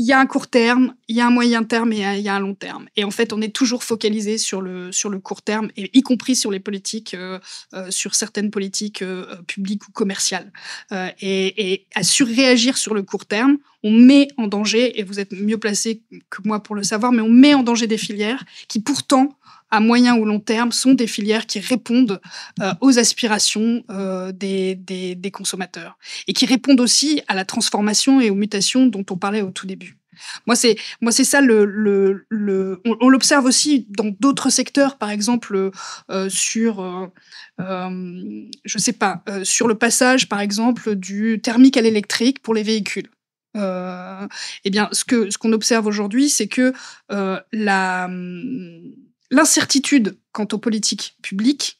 il y a un court terme, il y a un moyen terme et il y a un long terme. Et en fait, on est toujours focalisé sur le, sur le court terme, et y compris sur les politiques, euh, euh, sur certaines politiques euh, publiques ou commerciales. Et, et, à surréagir sur le court terme, on met en danger, et vous êtes mieux placé que moi pour le savoir, mais on met en danger des filières qui pourtant à moyen ou long terme sont des filières qui répondent euh, aux aspirations euh, des, consommateurs et qui répondent aussi à la transformation et aux mutations dont on parlait au tout début. Moi, c'est moi c'est ça le, le, le on, l'observe aussi dans d'autres secteurs, par exemple euh, sur je sais pas sur le passage par exemple du thermique à l'électrique pour les véhicules. eh bien, ce que ce qu'on observe aujourd'hui, c'est que la l'incertitude quant aux politiques publiques,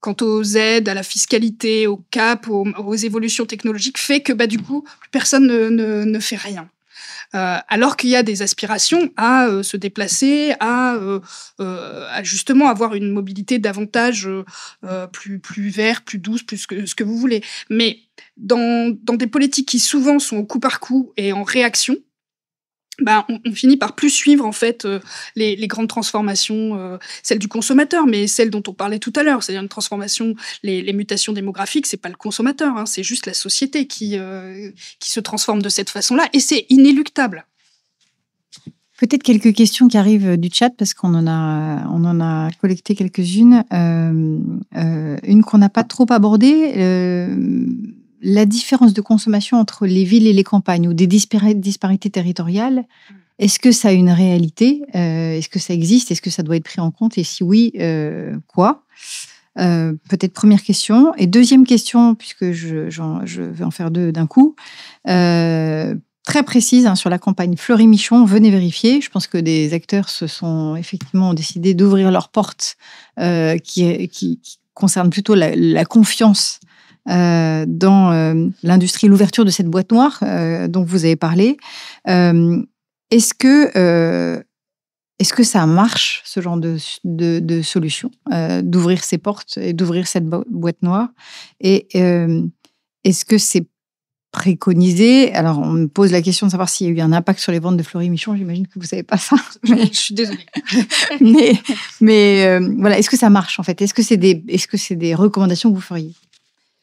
quant aux aides, à la fiscalité, au cap, aux, évolutions technologiques, fait que bah, du coup, personne ne, fait rien. Euh, alors qu'il y a des aspirations à euh, se déplacer, euh, à, justement avoir une mobilité davantage plus, plus verte, plus douce, plus que, ce que vous voulez. Mais dans, dans, des politiques qui souvent sont au coup par coup et en réaction, bah, on, on, finit par plus suivre en fait euh, les, les, grandes transformations, euh, celles du consommateur, mais celles dont on parlait tout à l'heure, c'est-à-dire une transformation, les, les mutations démographiques, c'est pas le consommateur, hein, c'est juste la société qui euh, qui se transforme de cette façon-là, et c'est inéluctable. Peut-être quelques questions qui arrivent du chat parce qu'on en a, on en a collecté quelques-unes. Euh, une qu'on n'a pas trop abordée la différence de consommation entre les villes et les campagnes ou des disparités territoriales, mm. est-ce que ça a une réalité euh, Est-ce que ça existe Est-ce que ça doit être pris en compte Et si oui, euh, quoi euh, Peut-être première question. Et deuxième question, puisque je, vais en faire deux d'un coup, très précise hein, sur la campagne Fleury-Michon, venez vérifier. Je pense que des acteurs se sont effectivement décidés d'ouvrir leurs portes qui, qui, concerne plutôt la confiance euh, dans euh, l'industrie, l'ouverture de cette boîte noire euh, dont vous avez parlé. est-ce que est-ce que ça marche ce genre de, solution d'ouvrir ces portes et d'ouvrir cette boîte noire Et est-ce que c'est préconisé. Alors, on me pose la question de savoir s'il y a eu un impact sur les ventes de Fleury-Michon. J'imagine que vous ne savez pas ça. Je suis désolée. mais voilà, est-ce que ça marche en fait Est-ce que c'est des, est -ce que des recommandations que vous feriez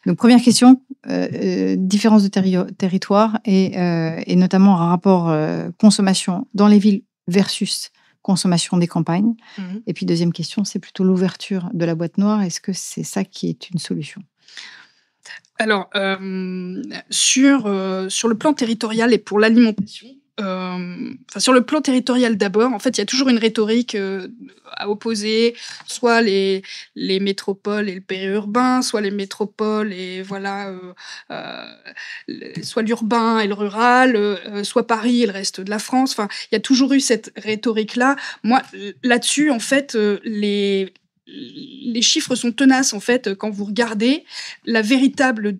donc, première question, euh, euh, différence de territoire euh, et, notamment un rapport consommation dans les villes versus consommation des campagnes. Mhm. Et puis, deuxième question, c'est plutôt l'ouverture de la boîte noire. Est-ce que c'est ça qui est une solution alors, sur, sur le plan territorial et pour l'alimentation, euh, enfin, sur le plan territorial d'abord, en fait, il y a toujours une rhétorique euh, à opposer, soit les, les métropoles et le périurbain, soit les métropoles et voilà, euh, euh soit l'urbain et le rural, soit Paris et le reste de la France. Enfin, il y a toujours eu cette rhétorique-là. Moi, là-dessus, en fait, les les chiffres sont tenaces en fait quand vous regardez la véritable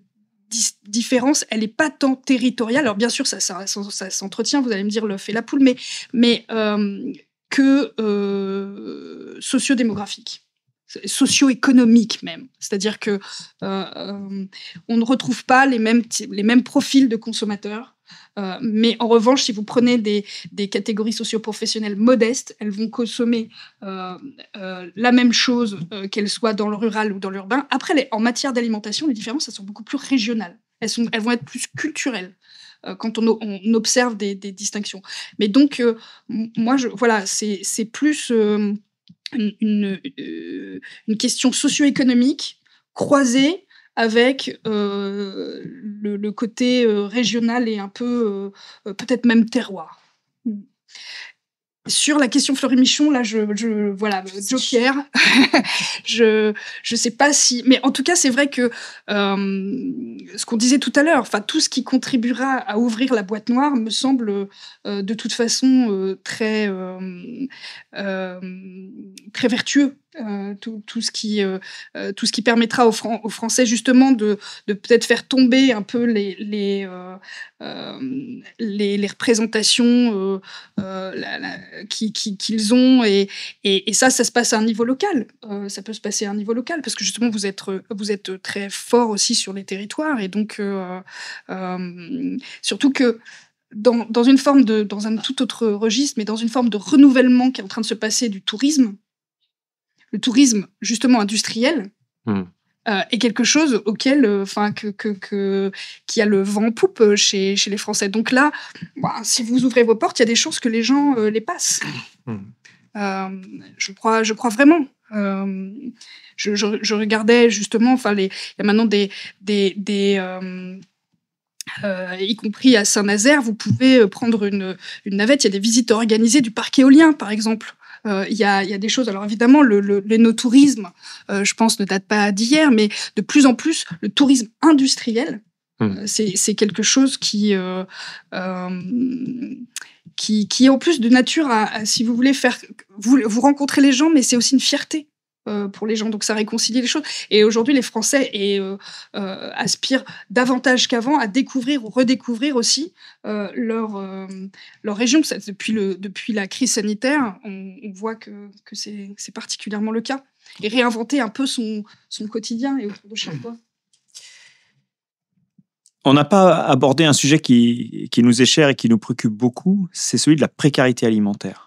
différence, elle n'est pas tant territoriale. Alors bien sûr, ça, s'entretient, vous allez me dire, le fait la poule, mais, euh, que socio euh, sociodémographique socio-économique même. C'est-à-dire que euh, on ne retrouve pas les mêmes, les mêmes profils de consommateurs euh, mais en revanche, si vous prenez des, catégories socioprofessionnelles modestes, elles vont consommer euh, euh, la même chose, qu'elles soient dans le rural ou dans l'urbain. Après, en matière d'alimentation, les différences, elles sont beaucoup plus régionales. Elles, elles vont être plus culturelles quand on, observe des, distinctions. Mais donc, moi, voilà, c'est plus une question socio-économique croisée avec euh, le, côté euh, régional et un peu euh, peut-être même terroir. Sur la question Fleury-Michon, là, je, je voilà, Joker, je je sais pas si, mais en tout cas, c'est vrai que ce qu'on disait tout à l'heure, enfin tout ce qui contribuera à ouvrir la boîte noire me semble de toute façon très très vertueux euh, tout, ce qui, euh, euh, tout ce qui permettra aux, Français justement de, de peut-être faire tomber un peu les, les, les, représentations qu'ils ont. Et, et, et, ça, ça se passe à un niveau local. ça peut se passer à un niveau local parce que justement, vous êtes, vous êtes très fort aussi sur les territoires. Et donc, surtout que... Dans, dans, une forme de, dans un tout autre registre, mais dans une forme de renouvellement qui est en train de se passer du tourisme, le tourisme justement industriel hmm. euh, est quelque chose auquel, euh, enfin, que, que, que, qui a le vent en poupe euh, chez, chez les Français. Donc là, bah, si vous ouvrez vos portes, il y a des chances que les gens les passent. Hmm. je crois, je crois vraiment. Je, regardais justement, enfin, il y a maintenant des, des, y compris à Saint-Nazaire, vous pouvez prendre une, une, navette. Il y a des visites organisées du parc éolien, par exemple. Euh, il y, a, des choses. Alors évidemment, le, le, no tourisme, euh, je pense, ne date pas d'hier, mais de plus en plus, le tourisme industriel, hmm. euh, c'est quelque chose qui, qui, est en plus de nature à, si vous voulez faire, vous, vous rencontrez les gens, mais c'est aussi une fierté. Euh, pour les gens. Donc ça réconcilie les choses. Et aujourd'hui, les Français et, euh, euh, aspirent davantage qu'avant à découvrir ou redécouvrir aussi leur, leur région. Depuis, le, depuis la crise sanitaire, on, voit que, c'est, particulièrement le cas. Et réinventer un peu son, son quotidien et autour de chaque hum. fois. On n'a pas abordé un sujet qui nous est cher et qui nous préoccupe beaucoup, c'est celui de la précarité alimentaire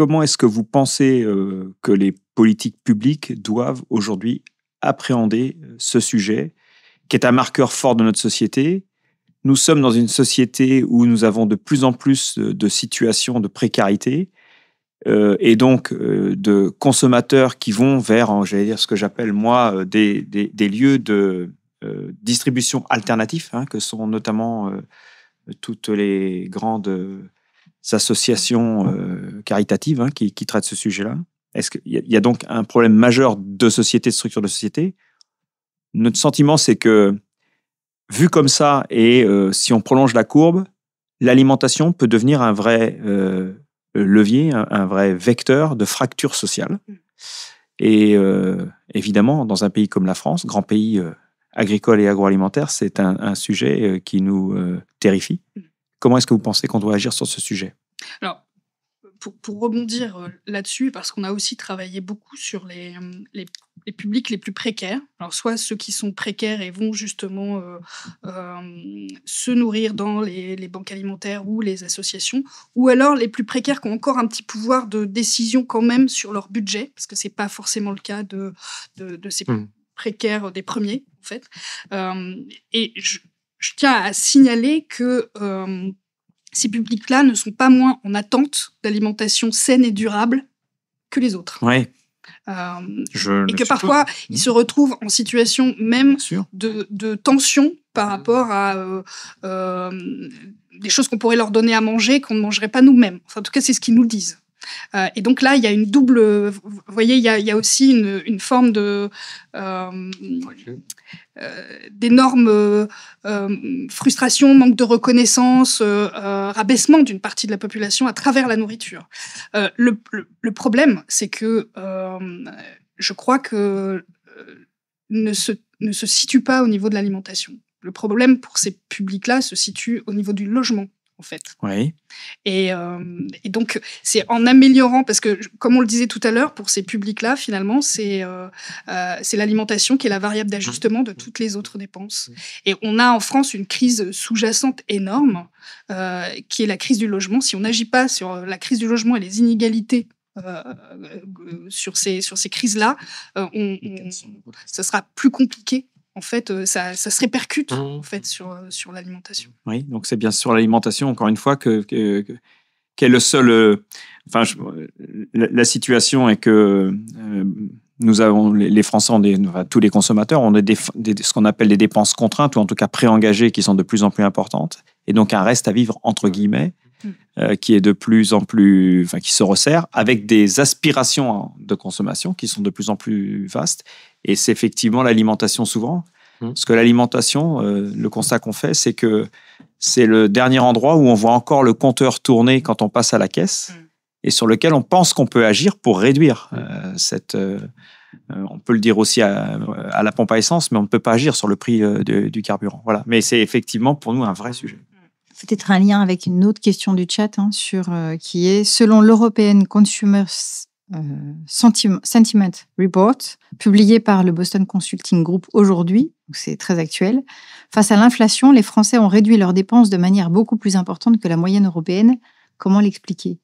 comment est-ce que vous pensez euh, que les politiques publiques doivent aujourd'hui appréhender euh, ce sujet, qui est un marqueur fort de notre société Nous sommes dans une société où nous avons de plus en plus de situations de précarité. Euh, et donc de consommateurs qui vont vers, j'allais dire ce que j'appelle moi, des, lieux de distribution alternatifs, hein, que sont notamment toutes les grandes associations euh, caritatives hein, qui, traitent ce sujet-là. Est-ce qu'il y, a donc un problème majeur de société, de structure de société Notre sentiment, c'est que, vu comme ça, et euh, si on prolonge la courbe, l'alimentation peut devenir un vrai euh, levier, un, vrai vecteur de fracture sociale. Mm. Et évidemment, dans un pays comme la France, grand pays agricole et agroalimentaire, c'est un, sujet qui nous terrifie. Mm. Comment est-ce que vous pensez qu'on doit agir sur ce sujet Alors, pour, rebondir euh, là-dessus, parce qu'on a aussi travaillé beaucoup sur euh, les, les, publics les plus précaires, alors soit ceux qui sont précaires et vont justement euh, se nourrir dans les, banques alimentaires ou les associations, ou alors les plus précaires qui ont encore un petit pouvoir de décision quand même sur leur budget, parce que ce n'est pas forcément le cas de, de, ces mmh. précaires des premiers, en fait. et je, je tiens à signaler que euh, ces publics-là ne sont pas moins en attente d'alimentation saine et durable que les autres. Euh, et que parfois, ils mmh. se retrouvent en situation même de, de, tension par mmh. rapport à euh, des choses qu'on pourrait leur donner à manger qu'on ne mangerait pas nous-mêmes. en tout cas, c'est ce qu'ils nous disent. Euh, et donc là, il y a une double. voyez, il y a, aussi une, forme de. Euh, euh d'énorme euh, manque de reconnaissance, rabaissement d'une partie de la population à travers la nourriture. Le, problème, c'est que je crois que ne ne se situe pas au niveau de l'alimentation. Le problème pour ces publics-là se situe au niveau du logement en fait. Oui. Euh, et, donc, c'est en améliorant, parce que, comme on le disait tout à l'heure, pour ces publics-là, finalement, c'est euh, euh l'alimentation qui est la variable d'ajustement de toutes les autres dépenses. Et on a en France une crise sous-jacente énorme, euh, qui est la crise du logement. Si on n'agit pas sur la crise du logement et les inégalités sur ces, sur ces crises-là, ce ça sera plus compliqué en fait, euh, ça, se répercute mmh. en fait euh, sur, l'alimentation. Oui, donc c'est bien sur l'alimentation, encore une fois, que, le seul. Euh, enfin, la, situation est que nous avons, les, Français, des, tous les consommateurs, ont des, des, ce qu'on appelle des dépenses contraintes ou en tout cas préengagées qui sont de plus en plus importantes et donc un reste à vivre entre guillemets. Hmm. Euh, qui est de plus en plus, enfin, qui se resserre, avec des aspirations de consommation qui sont de plus en plus vastes. Et c'est effectivement l'alimentation souvent. Hmm. Parce que l'alimentation, euh, le constat qu'on fait, c'est que c'est le dernier endroit où on voit encore le compteur tourner quand on passe à la caisse hmm. et sur lequel on pense qu'on peut agir pour réduire euh, cette. on peut le dire aussi à, la pompe à essence, mais on ne peut pas agir sur le prix du carburant. Voilà. Mais c'est effectivement pour nous un vrai sujet peut-être un lien avec une autre question du chat hein, sur, euh, qui est selon l'European Consumer euh, Sentiment, Sentiment Report, publié par le Boston Consulting Group aujourd'hui, c'est très actuel, face à l'inflation, les Français ont réduit leurs dépenses de manière beaucoup plus importante que la moyenne européenne. Comment l'expliquer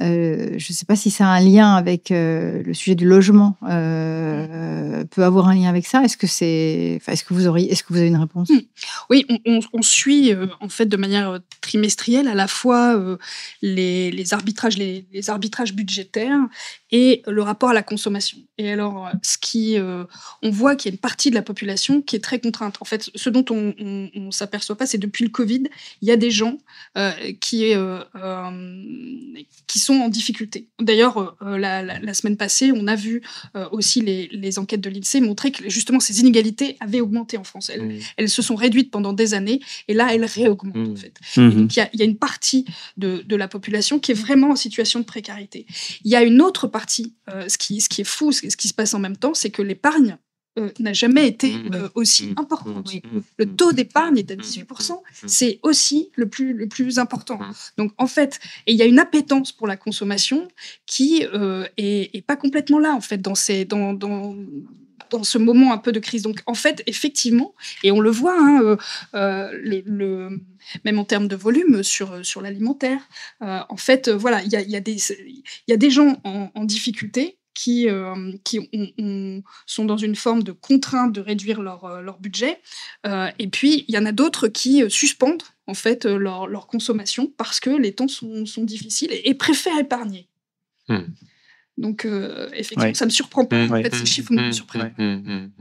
euh, je ne sais pas si ça a un lien avec euh, le sujet du logement. Euh, peut avoir un lien avec ça Est-ce que c'est, est-ce que vous auriez, est-ce que vous avez une réponse hmm. Oui, on, suit en fait de manière trimestrielle à la fois les, arbitrages, les, les, arbitrages budgétaires et le rapport à la consommation. Et alors, euh, ce qui, euh, on voit qu'il y a une partie de la population qui est très contrainte. En fait, ce dont on, ne s'aperçoit pas, c'est depuis le Covid, il y a des gens euh, qui, qui sont en difficulté. D'ailleurs, la, semaine passée, on a vu aussi les, les, enquêtes de l'INSEE montrer que justement ces inégalités avaient augmenté en France. Elles, mmh. se sont réduites pendant des années et là, elles réaugmentent mmh. en fait. Mmh. il y, a une partie de, de la population qui est vraiment en situation de précarité. Il y a une autre partie euh, ce, qui, ce qui est fou, ce, qui se passe en même temps, c'est que l'épargne mm. n'a jamais été mm. euh, aussi mm. importante. Le taux d'épargne est à 18%, c'est aussi le plus, le plus important. Donc en fait, il y a une appétence pour la consommation qui n'est euh, est, pas complètement là, en fait, dans ces, dans, dans dans ce moment un peu de crise. Donc en fait, effectivement, et on le voit, hein, euh, euh, le, même en termes de volume sur, euh, sur l'alimentaire, en fait, voilà, il y a, y, a y a, des gens en, difficulté qui, qui sont dans une forme de contrainte de réduire leur, leur budget. et puis, il y en a d'autres qui suspendent en fait leur, leur, consommation parce que les temps sont, difficiles et, préfèrent épargner. Hmm. Donc, euh, effectivement, ça ça me surprend pas. En mmh. fait, ces mmh. chiffres me mmh. surprennent.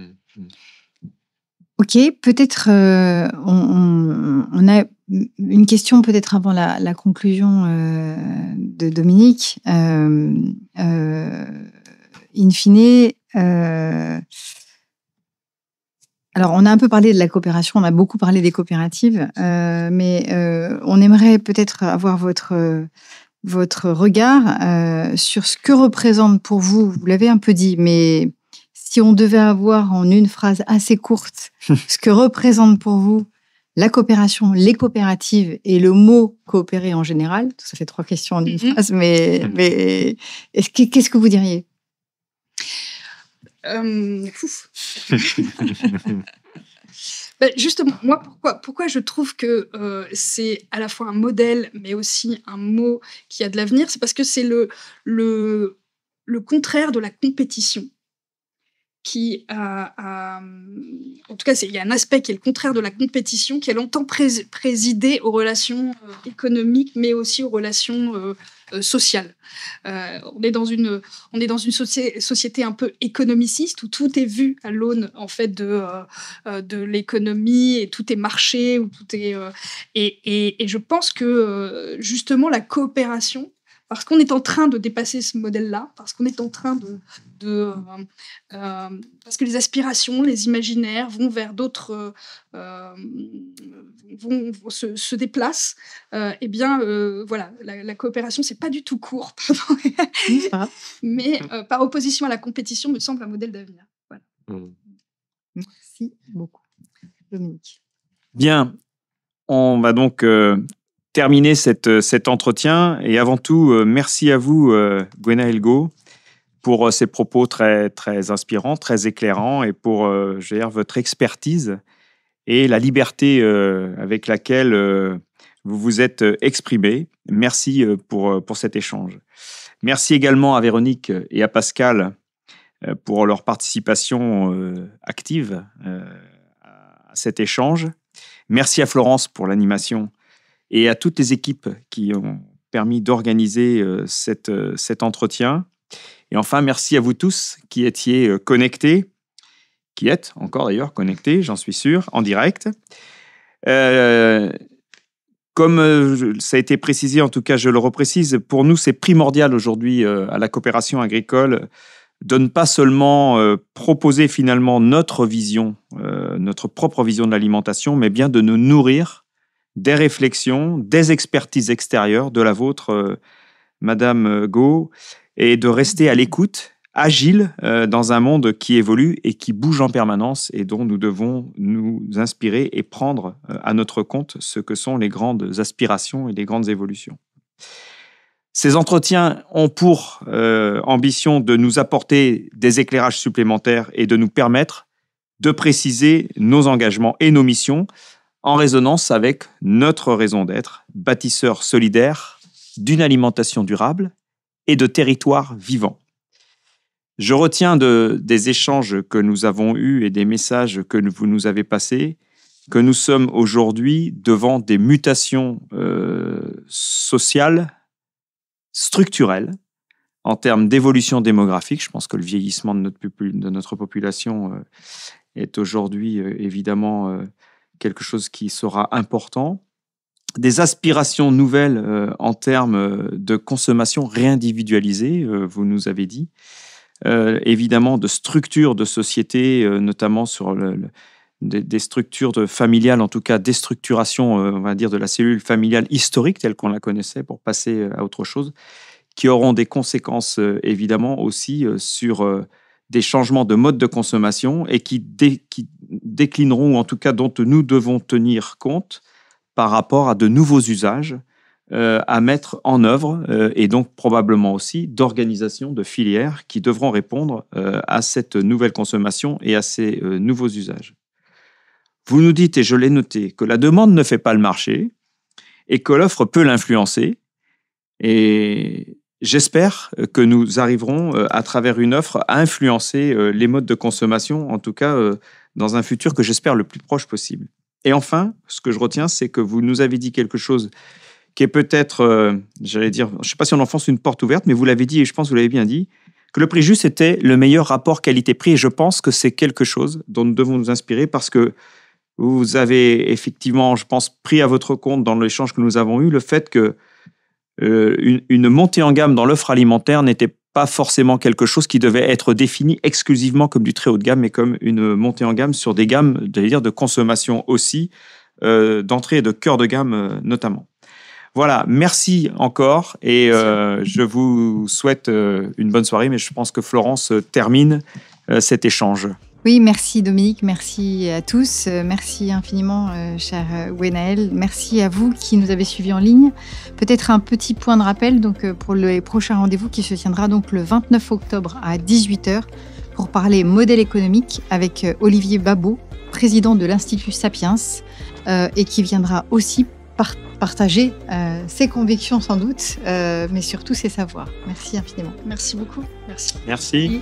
Ok, peut-être euh, on, a une question peut-être avant la, conclusion euh, de Dominique. in fine, alors on a un peu parlé de la coopération, on a beaucoup parlé des coopératives, mais on aimerait peut-être avoir votre votre regard euh, sur ce que représente pour vous, vous l'avez un peu dit, mais si on devait avoir en une phrase assez courte ce que représente pour vous la coopération, les coopératives et le mot coopérer en général, ça fait trois questions en une mhm. phrase, mais, mhm. qu'est-ce que vous diriez euh, Bah, justement, moi, pourquoi, pourquoi je trouve que euh, c'est à la fois un modèle, mais aussi un mot qui a de l'avenir, c'est parce que c'est le, le, le contraire de la compétition. Qui en tout cas, il y a un aspect qui est le contraire de la compétition, qui a longtemps présidé aux relations euh, économiques, mais aussi aux relations euh, euh, euh, on est dans une, on est dans une société un peu économiciste où tout est vu à l'aune en fait de, euh, de l'économie et tout est marché où tout est et, et, et je pense que justement la coopération parce qu'on est en train de dépasser ce modèle-là, parce qu'on est en train de... Euh, euh, parce que les aspirations, les imaginaires vont vers d'autres... Euh, vont, se, déplacent, eh bien, voilà, la, la coopération, c'est pas du tout court, mais par opposition à la compétition, me semble un modèle d'avenir. Mmh. Merci beaucoup. Dominique. Bien, on va donc terminer cette, euh, cet entretien. Et avant tout, euh, merci à vous, euh, Gwena Elgo, pour ces propos très, très inspirants, très éclairants et pour votre expertise et la liberté avec laquelle vous vous êtes exprimé. Merci pour, pour cet échange. Merci également à Véronique et à Pascal pour leur participation active à cet échange. Merci à Florence pour l'animation et à toutes les équipes qui ont permis d'organiser euh, euh, cet entretien. Et enfin, merci à vous tous qui étiez euh, connectés, qui êtes encore d'ailleurs connectés, j'en suis sûr, en direct. comme ça a été précisé, en tout cas je le reprécise, pour nous c'est primordial aujourd'hui à la coopération agricole de ne pas seulement proposer finalement notre vision, notre propre vision de l'alimentation, mais bien de nous nourrir des réflexions, des expertises extérieures de la vôtre, euh, Madame euh, Go, et de rester à l'écoute, agile, euh, dans un monde qui évolue et qui bouge en permanence et dont nous devons nous inspirer et prendre à notre compte ce que sont les grandes aspirations et les grandes évolutions. Ces entretiens ont pour ambition de nous apporter des éclairages supplémentaires et de nous permettre de préciser nos engagements et nos missions en résonance avec notre raison d'être, bâtisseur solidaire d'une alimentation durable et de territoires vivants. Je retiens de, des échanges que nous avons eus et des messages que vous nous avez passés que nous sommes aujourd'hui devant des mutations euh, sociales, structurelles, en termes d'évolution démographique. Je pense que le vieillissement de notre, de notre population euh, est aujourd'hui euh, évidemment quelque chose qui sera important. Des aspirations nouvelles euh, en termes euh, de consommation réindividualisée, euh, vous nous avez dit. évidemment, de structures de société, notamment sur le, des, structures de familiales, en tout cas déstructuration, on va dire, de la cellule familiale historique telle qu'on la connaissait pour passer à autre chose, qui auront des conséquences évidemment aussi sur des changements de mode de consommation et qui, déclineront, ou en tout cas dont nous devons tenir compte par rapport à de nouveaux usages euh, à mettre en œuvre euh, et donc probablement aussi d'organisations, de filières qui devront répondre euh, à cette nouvelle consommation et à ces nouveaux usages. Vous nous dites, et je l'ai noté, que la demande ne fait pas le marché et que l'offre peut l'influencer. Et J'espère que nous arriverons, euh, à travers une offre, à influencer euh, les modes de consommation, en tout cas euh, dans un futur que j'espère le plus proche possible. Et enfin, ce que je retiens, c'est que vous nous avez dit quelque chose qui est peut-être, j'allais dire, je ne sais pas si on enfonce une porte ouverte, mais vous l'avez dit et je pense que vous l'avez bien dit, que le prix juste était le meilleur rapport qualité-prix. Et je pense que c'est quelque chose dont nous devons nous inspirer parce que vous avez effectivement, je pense, pris à votre compte dans l'échange que nous avons eu le fait que euh, une, montée en gamme dans l'offre alimentaire n'était pas forcément quelque chose qui devait être défini exclusivement comme du très haut de gamme, mais comme une montée en gamme sur des gammes, dire de consommation aussi, euh, d'entrée et de cœur de gamme euh, notamment. Voilà, merci encore et je vous souhaite une bonne soirée, mais je pense que Florence termine cet échange. Oui, merci Dominique, merci à tous, euh, merci infiniment, euh, cher euh, Wenael. merci à vous qui nous avez suivis en ligne. Peut-être un petit point de rappel donc pour le prochain rendez-vous qui se tiendra donc le 29 octobre à 18h pour parler modèle économique avec Olivier Babot, président de l'Institut Sapiens, et qui viendra aussi partager ses convictions sans doute, mais surtout ses savoirs. Merci infiniment. Merci beaucoup. Merci. merci.